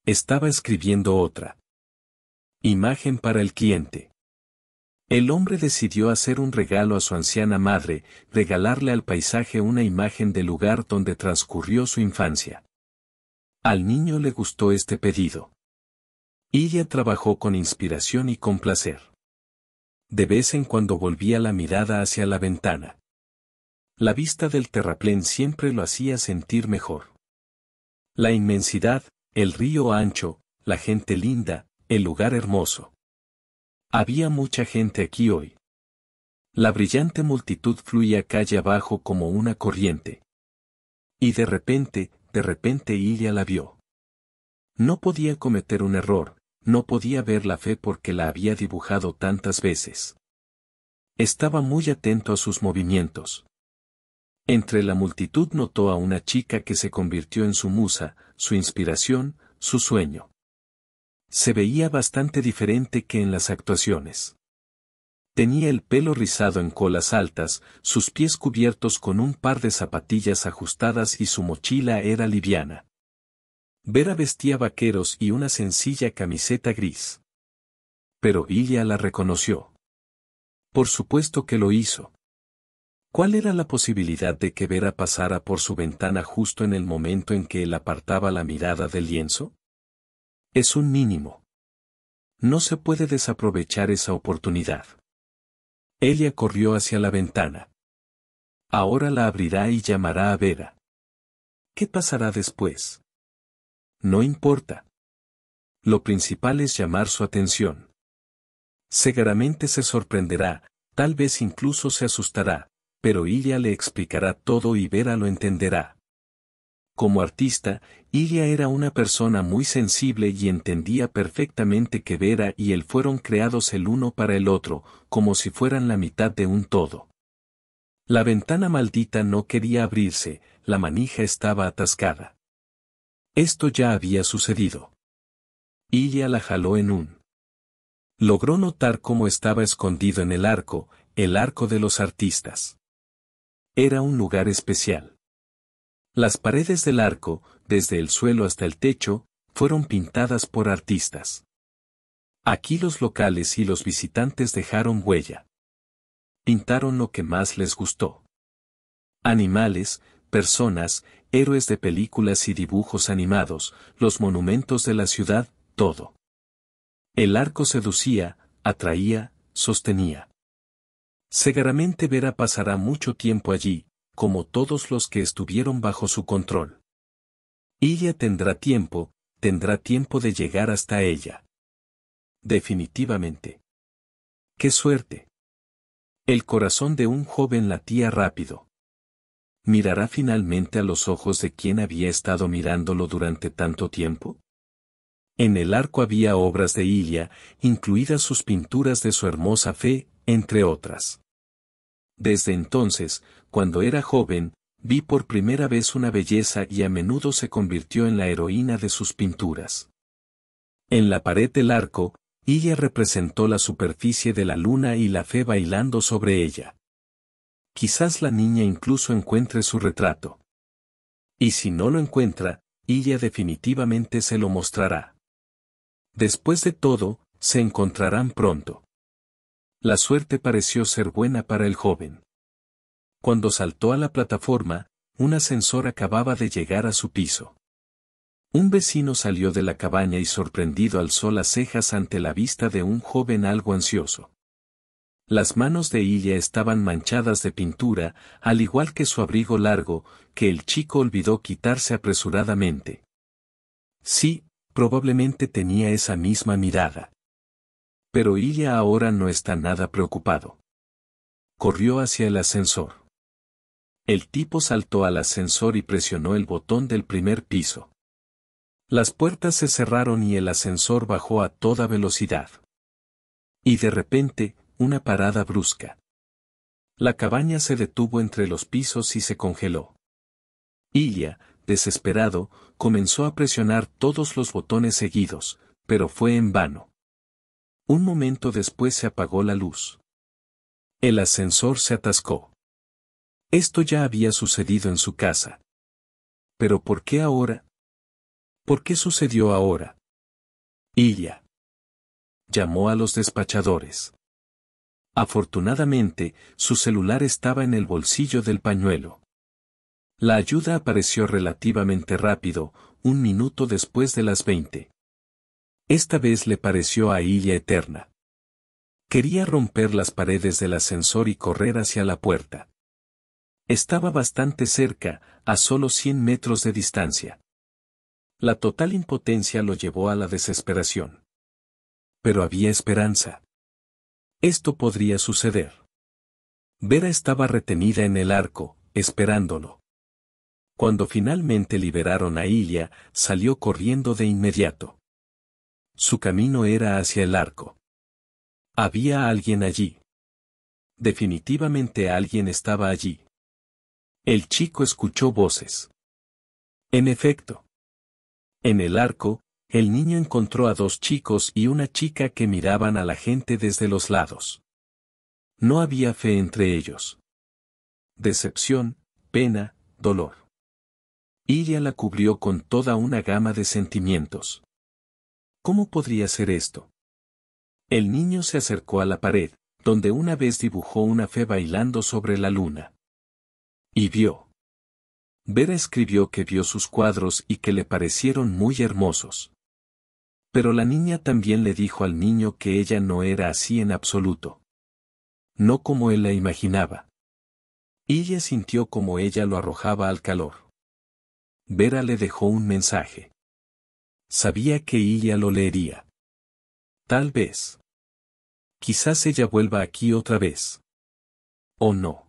Estaba escribiendo otra. Imagen para el cliente. El hombre decidió hacer un regalo a su anciana madre, regalarle al paisaje una imagen del lugar donde transcurrió su infancia. Al niño le gustó este pedido. Ella trabajó con inspiración y con placer. De vez en cuando volvía la mirada hacia la ventana. La vista del terraplén siempre lo hacía sentir mejor. La inmensidad, el río ancho, la gente linda, el lugar hermoso. Había mucha gente aquí hoy. La brillante multitud fluía calle abajo como una corriente. Y de repente, de repente Ilia la vio. No podía cometer un error, no podía ver la fe porque la había dibujado tantas veces. Estaba muy atento a sus movimientos. Entre la multitud notó a una chica que se convirtió en su musa, su inspiración, su sueño. Se veía bastante diferente que en las actuaciones. Tenía el pelo rizado en colas altas, sus pies cubiertos con un par de zapatillas ajustadas y su mochila era liviana. Vera vestía vaqueros y una sencilla camiseta gris. Pero ella la reconoció. Por supuesto que lo hizo. ¿Cuál era la posibilidad de que Vera pasara por su ventana justo en el momento en que él apartaba la mirada del lienzo? Es un mínimo. No se puede desaprovechar esa oportunidad. Elia corrió hacia la ventana. Ahora la abrirá y llamará a Vera. ¿Qué pasará después? No importa. Lo principal es llamar su atención. Seguramente se sorprenderá, tal vez incluso se asustará, pero Ilia le explicará todo y Vera lo entenderá. Como artista, Ilia era una persona muy sensible y entendía perfectamente que Vera y él fueron creados el uno para el otro, como si fueran la mitad de un todo. La ventana maldita no quería abrirse, la manija estaba atascada. Esto ya había sucedido. Ilia la jaló en un. Logró notar cómo estaba escondido en el arco, el arco de los artistas. Era un lugar especial. Las paredes del arco, desde el suelo hasta el techo, fueron pintadas por artistas. Aquí los locales y los visitantes dejaron huella. Pintaron lo que más les gustó. Animales, personas, héroes de películas y dibujos animados, los monumentos de la ciudad, todo. El arco seducía, atraía, sostenía. Seguramente Vera pasará mucho tiempo allí, como todos los que estuvieron bajo su control. Ilia tendrá tiempo, tendrá tiempo de llegar hasta ella. Definitivamente. ¡Qué suerte! El corazón de un joven latía rápido. ¿Mirará finalmente a los ojos de quien había estado mirándolo durante tanto tiempo? En el arco había obras de Ilia, incluidas sus pinturas de su hermosa fe, entre otras. Desde entonces, cuando era joven, vi por primera vez una belleza y a menudo se convirtió en la heroína de sus pinturas. En la pared del arco, ella representó la superficie de la luna y la fe bailando sobre ella. Quizás la niña incluso encuentre su retrato. Y si no lo encuentra, ella definitivamente se lo mostrará. Después de todo, se encontrarán pronto. La suerte pareció ser buena para el joven. Cuando saltó a la plataforma, un ascensor acababa de llegar a su piso. Un vecino salió de la cabaña y sorprendido alzó las cejas ante la vista de un joven algo ansioso. Las manos de Ilya estaban manchadas de pintura, al igual que su abrigo largo, que el chico olvidó quitarse apresuradamente. Sí, probablemente tenía esa misma mirada. Pero Ilya ahora no está nada preocupado. Corrió hacia el ascensor. El tipo saltó al ascensor y presionó el botón del primer piso. Las puertas se cerraron y el ascensor bajó a toda velocidad. Y de repente, una parada brusca. La cabaña se detuvo entre los pisos y se congeló. Ilya, desesperado, comenzó a presionar todos los botones seguidos, pero fue en vano. Un momento después se apagó la luz. El ascensor se atascó. Esto ya había sucedido en su casa. Pero ¿por qué ahora? ¿Por qué sucedió ahora? Iria Llamó a los despachadores. Afortunadamente, su celular estaba en el bolsillo del pañuelo. La ayuda apareció relativamente rápido, un minuto después de las 20. Esta vez le pareció a Ilia eterna. Quería romper las paredes del ascensor y correr hacia la puerta. Estaba bastante cerca, a solo 100 metros de distancia. La total impotencia lo llevó a la desesperación. Pero había esperanza. Esto podría suceder. Vera estaba retenida en el arco, esperándolo. Cuando finalmente liberaron a Ilia, salió corriendo de inmediato. Su camino era hacia el arco. Había alguien allí. Definitivamente alguien estaba allí. El chico escuchó voces. En efecto. En el arco, el niño encontró a dos chicos y una chica que miraban a la gente desde los lados. No había fe entre ellos. Decepción, pena, dolor. Iria la cubrió con toda una gama de sentimientos. ¿Cómo podría ser esto? El niño se acercó a la pared, donde una vez dibujó una fe bailando sobre la luna. Y vio. Vera escribió que vio sus cuadros y que le parecieron muy hermosos. Pero la niña también le dijo al niño que ella no era así en absoluto. No como él la imaginaba. Y ella sintió como ella lo arrojaba al calor. Vera le dejó un mensaje. Sabía que ella lo leería. Tal vez. Quizás ella vuelva aquí otra vez. O no.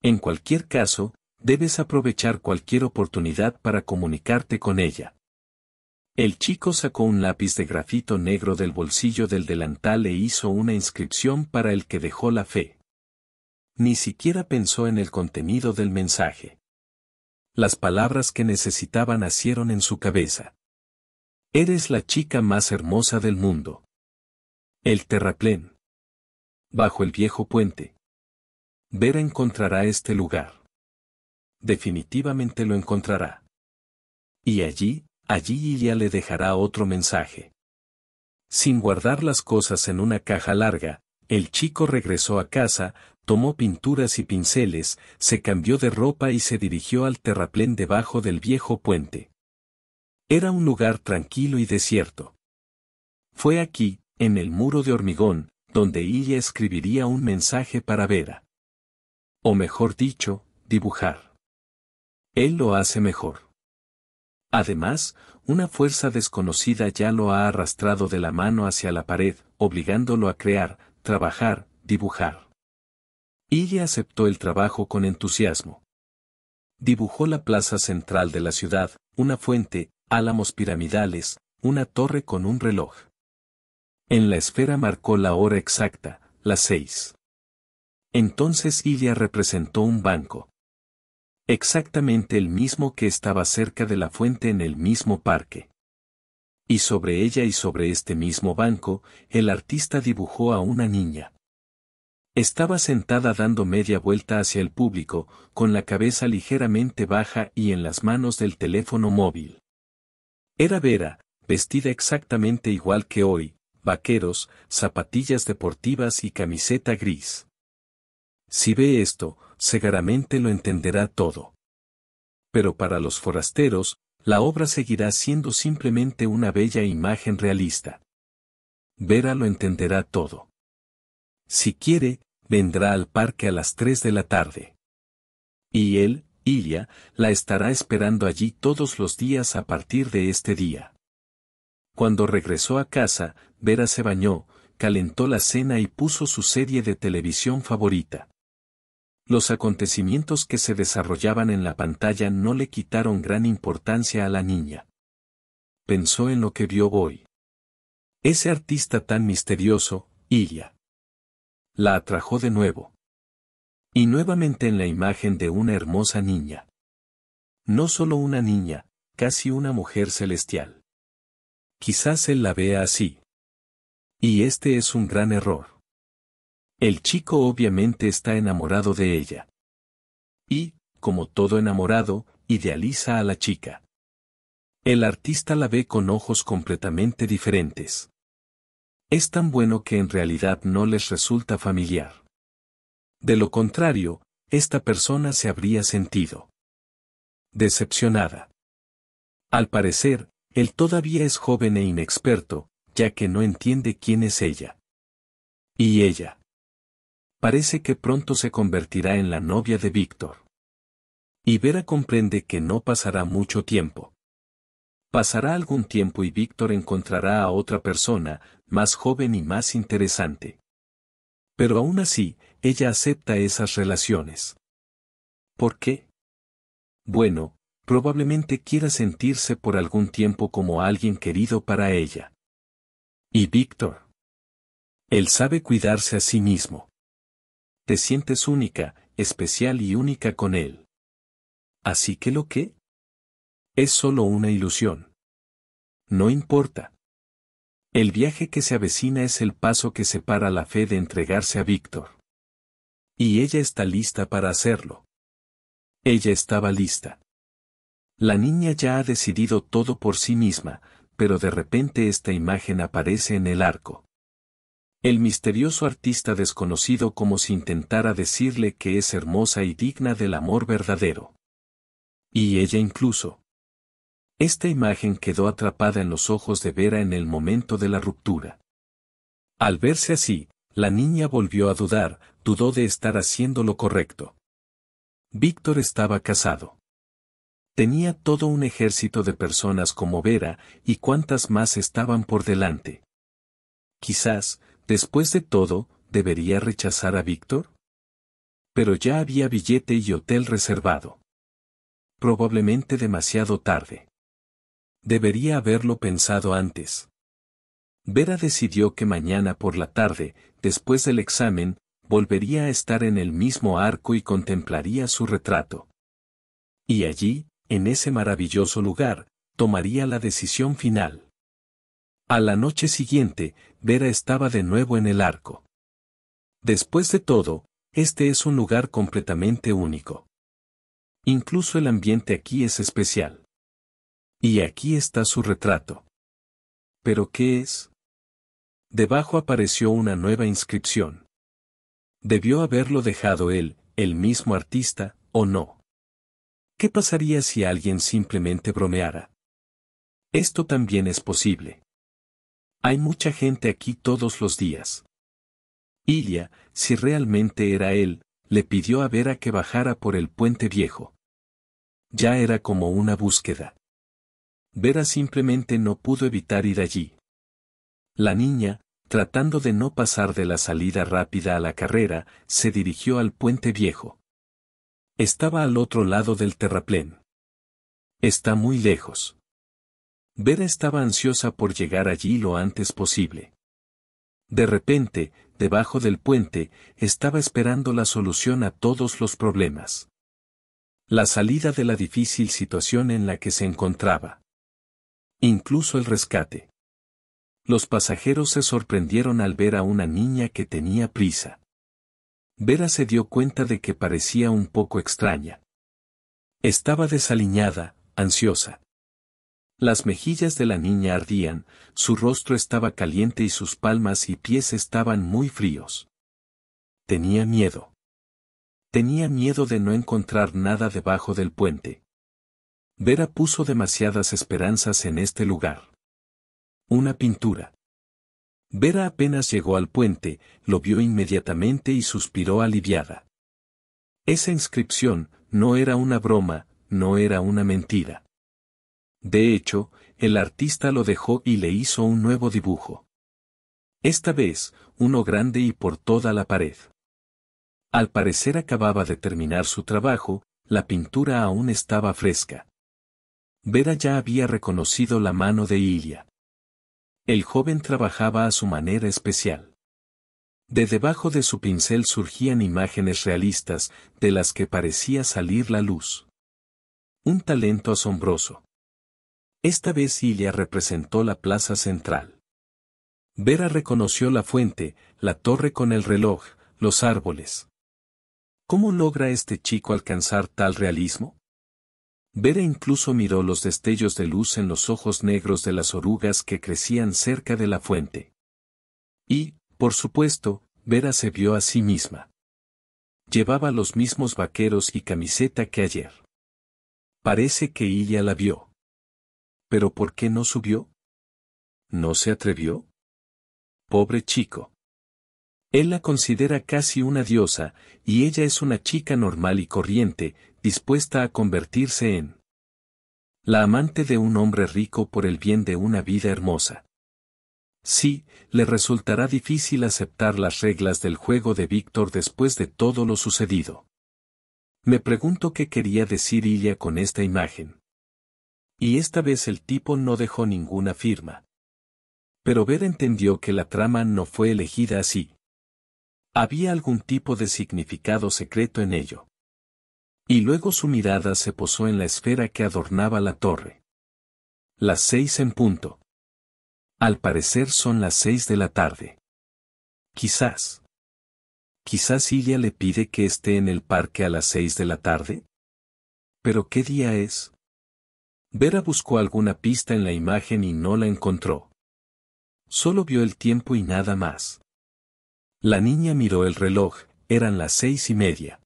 En cualquier caso, debes aprovechar cualquier oportunidad para comunicarte con ella. El chico sacó un lápiz de grafito negro del bolsillo del delantal e hizo una inscripción para el que dejó la fe. Ni siquiera pensó en el contenido del mensaje. Las palabras que necesitaba nacieron en su cabeza. Eres la chica más hermosa del mundo. El terraplén. Bajo el viejo puente. Vera encontrará este lugar. Definitivamente lo encontrará. Y allí, allí Ya le dejará otro mensaje. Sin guardar las cosas en una caja larga, el chico regresó a casa, tomó pinturas y pinceles, se cambió de ropa y se dirigió al terraplén debajo del viejo puente. Era un lugar tranquilo y desierto. Fue aquí, en el muro de hormigón, donde ella escribiría un mensaje para Vera. O mejor dicho, dibujar. Él lo hace mejor. Además, una fuerza desconocida ya lo ha arrastrado de la mano hacia la pared, obligándolo a crear, trabajar, dibujar. Ella aceptó el trabajo con entusiasmo. Dibujó la plaza central de la ciudad, una fuente, Álamos piramidales, una torre con un reloj. En la esfera marcó la hora exacta, las seis. Entonces Ilia representó un banco. Exactamente el mismo que estaba cerca de la fuente en el mismo parque. Y sobre ella y sobre este mismo banco, el artista dibujó a una niña. Estaba sentada dando media vuelta hacia el público, con la cabeza ligeramente baja y en las manos del teléfono móvil. Era Vera, vestida exactamente igual que hoy, vaqueros, zapatillas deportivas y camiseta gris. Si ve esto, seguramente lo entenderá todo. Pero para los forasteros, la obra seguirá siendo simplemente una bella imagen realista. Vera lo entenderá todo. Si quiere, vendrá al parque a las 3 de la tarde. Y él, Ilia, la estará esperando allí todos los días a partir de este día. Cuando regresó a casa, Vera se bañó, calentó la cena y puso su serie de televisión favorita. Los acontecimientos que se desarrollaban en la pantalla no le quitaron gran importancia a la niña. Pensó en lo que vio hoy. Ese artista tan misterioso, Ilia. La atrajo de nuevo. Y nuevamente en la imagen de una hermosa niña. No solo una niña, casi una mujer celestial. Quizás él la vea así. Y este es un gran error. El chico obviamente está enamorado de ella. Y, como todo enamorado, idealiza a la chica. El artista la ve con ojos completamente diferentes. Es tan bueno que en realidad no les resulta familiar. De lo contrario, esta persona se habría sentido decepcionada. Al parecer, él todavía es joven e inexperto, ya que no entiende quién es ella. Y ella. Parece que pronto se convertirá en la novia de Víctor. Y Vera comprende que no pasará mucho tiempo. Pasará algún tiempo y Víctor encontrará a otra persona, más joven y más interesante. Pero aún así, ella acepta esas relaciones. ¿Por qué? Bueno, probablemente quiera sentirse por algún tiempo como alguien querido para ella. Y Víctor. Él sabe cuidarse a sí mismo. Te sientes única, especial y única con él. Así que lo que? Es solo una ilusión. No importa. El viaje que se avecina es el paso que separa la fe de entregarse a Víctor. Y ella está lista para hacerlo. Ella estaba lista. La niña ya ha decidido todo por sí misma, pero de repente esta imagen aparece en el arco. El misterioso artista desconocido como si intentara decirle que es hermosa y digna del amor verdadero. Y ella incluso. Esta imagen quedó atrapada en los ojos de Vera en el momento de la ruptura. Al verse así, la niña volvió a dudar, dudó de estar haciendo lo correcto. Víctor estaba casado. Tenía todo un ejército de personas como Vera, y cuántas más estaban por delante. Quizás, después de todo, debería rechazar a Víctor. Pero ya había billete y hotel reservado. Probablemente demasiado tarde. Debería haberlo pensado antes. Vera decidió que mañana por la tarde, después del examen, volvería a estar en el mismo arco y contemplaría su retrato. Y allí, en ese maravilloso lugar, tomaría la decisión final. A la noche siguiente, Vera estaba de nuevo en el arco. Después de todo, este es un lugar completamente único. Incluso el ambiente aquí es especial. Y aquí está su retrato. ¿Pero qué es? Debajo apareció una nueva inscripción debió haberlo dejado él, el mismo artista, o no. ¿Qué pasaría si alguien simplemente bromeara? Esto también es posible. Hay mucha gente aquí todos los días. Ilya, si realmente era él, le pidió a Vera que bajara por el puente viejo. Ya era como una búsqueda. Vera simplemente no pudo evitar ir allí. La niña, tratando de no pasar de la salida rápida a la carrera, se dirigió al puente viejo. Estaba al otro lado del terraplén. Está muy lejos. Vera estaba ansiosa por llegar allí lo antes posible. De repente, debajo del puente, estaba esperando la solución a todos los problemas. La salida de la difícil situación en la que se encontraba. Incluso el rescate. Los pasajeros se sorprendieron al ver a una niña que tenía prisa. Vera se dio cuenta de que parecía un poco extraña. Estaba desaliñada, ansiosa. Las mejillas de la niña ardían, su rostro estaba caliente y sus palmas y pies estaban muy fríos. Tenía miedo. Tenía miedo de no encontrar nada debajo del puente. Vera puso demasiadas esperanzas en este lugar. Una pintura. Vera apenas llegó al puente, lo vio inmediatamente y suspiró aliviada. Esa inscripción no era una broma, no era una mentira. De hecho, el artista lo dejó y le hizo un nuevo dibujo. Esta vez, uno grande y por toda la pared. Al parecer acababa de terminar su trabajo, la pintura aún estaba fresca. Vera ya había reconocido la mano de Ilia. El joven trabajaba a su manera especial. De debajo de su pincel surgían imágenes realistas de las que parecía salir la luz. Un talento asombroso. Esta vez Ilia representó la plaza central. Vera reconoció la fuente, la torre con el reloj, los árboles. ¿Cómo logra este chico alcanzar tal realismo? Vera incluso miró los destellos de luz en los ojos negros de las orugas que crecían cerca de la fuente. Y, por supuesto, Vera se vio a sí misma. Llevaba los mismos vaqueros y camiseta que ayer. Parece que ella la vio. ¿Pero por qué no subió? ¿No se atrevió? Pobre chico. Él la considera casi una diosa, y ella es una chica normal y corriente, dispuesta a convertirse en la amante de un hombre rico por el bien de una vida hermosa. Sí, le resultará difícil aceptar las reglas del juego de Víctor después de todo lo sucedido. Me pregunto qué quería decir Ilya con esta imagen. Y esta vez el tipo no dejó ninguna firma. Pero Ver entendió que la trama no fue elegida así. Había algún tipo de significado secreto en ello. Y luego su mirada se posó en la esfera que adornaba la torre. Las seis en punto. Al parecer son las seis de la tarde. Quizás. Quizás Ilia le pide que esté en el parque a las seis de la tarde. ¿Pero qué día es? Vera buscó alguna pista en la imagen y no la encontró. Solo vio el tiempo y nada más. La niña miró el reloj, eran las seis y media.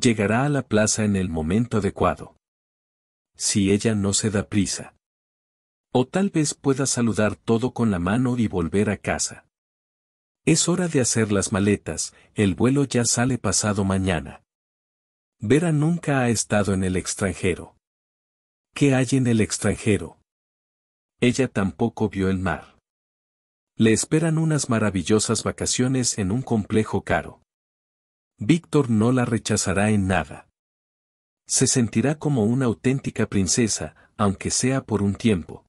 Llegará a la plaza en el momento adecuado. Si ella no se da prisa. O tal vez pueda saludar todo con la mano y volver a casa. Es hora de hacer las maletas, el vuelo ya sale pasado mañana. Vera nunca ha estado en el extranjero. ¿Qué hay en el extranjero? Ella tampoco vio el mar. Le esperan unas maravillosas vacaciones en un complejo caro. Víctor no la rechazará en nada. Se sentirá como una auténtica princesa, aunque sea por un tiempo.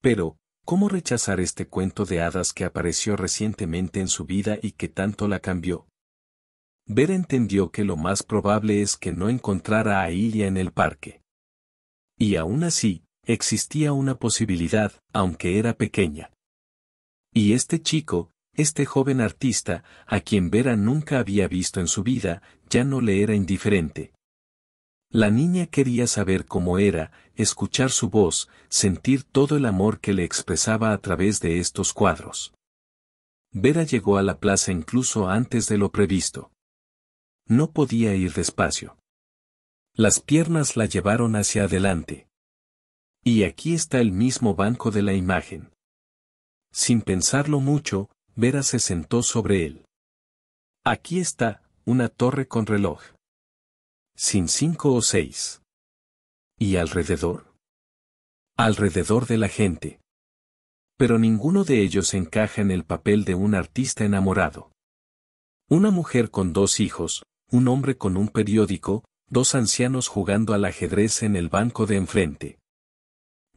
Pero, ¿cómo rechazar este cuento de hadas que apareció recientemente en su vida y que tanto la cambió? Vera entendió que lo más probable es que no encontrara a Ilia en el parque. Y aún así, existía una posibilidad, aunque era pequeña. Y este chico, este joven artista, a quien Vera nunca había visto en su vida, ya no le era indiferente. La niña quería saber cómo era, escuchar su voz, sentir todo el amor que le expresaba a través de estos cuadros. Vera llegó a la plaza incluso antes de lo previsto. No podía ir despacio. Las piernas la llevaron hacia adelante. Y aquí está el mismo banco de la imagen. Sin pensarlo mucho, Vera se sentó sobre él. Aquí está, una torre con reloj. Sin cinco o seis. ¿Y alrededor? Alrededor de la gente. Pero ninguno de ellos encaja en el papel de un artista enamorado. Una mujer con dos hijos, un hombre con un periódico, dos ancianos jugando al ajedrez en el banco de enfrente.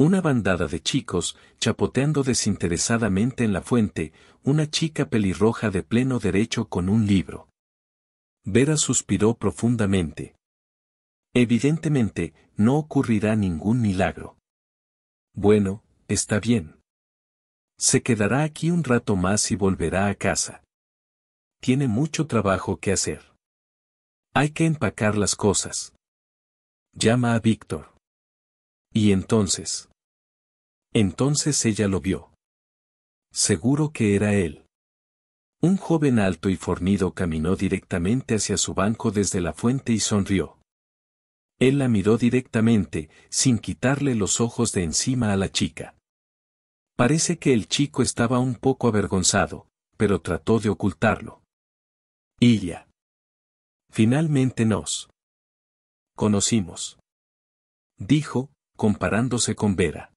Una bandada de chicos, chapoteando desinteresadamente en la fuente, una chica pelirroja de pleno derecho con un libro. Vera suspiró profundamente. Evidentemente, no ocurrirá ningún milagro. Bueno, está bien. Se quedará aquí un rato más y volverá a casa. Tiene mucho trabajo que hacer. Hay que empacar las cosas. Llama a Víctor. Y entonces. Entonces ella lo vio. Seguro que era él. Un joven alto y fornido caminó directamente hacia su banco desde la fuente y sonrió. Él la miró directamente, sin quitarle los ojos de encima a la chica. Parece que el chico estaba un poco avergonzado, pero trató de ocultarlo. ella Finalmente nos conocimos. Dijo, comparándose con Vera.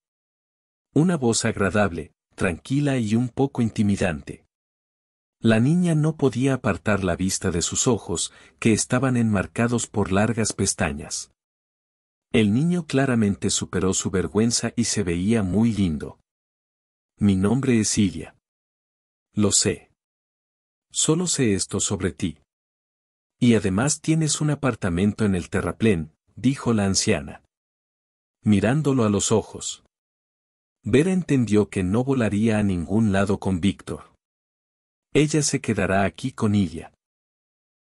Una voz agradable, tranquila y un poco intimidante. La niña no podía apartar la vista de sus ojos, que estaban enmarcados por largas pestañas. El niño claramente superó su vergüenza y se veía muy lindo. Mi nombre es Ilia. Lo sé. Solo sé esto sobre ti. Y además tienes un apartamento en el terraplén, dijo la anciana. Mirándolo a los ojos. Vera entendió que no volaría a ningún lado con Víctor. Ella se quedará aquí con ella.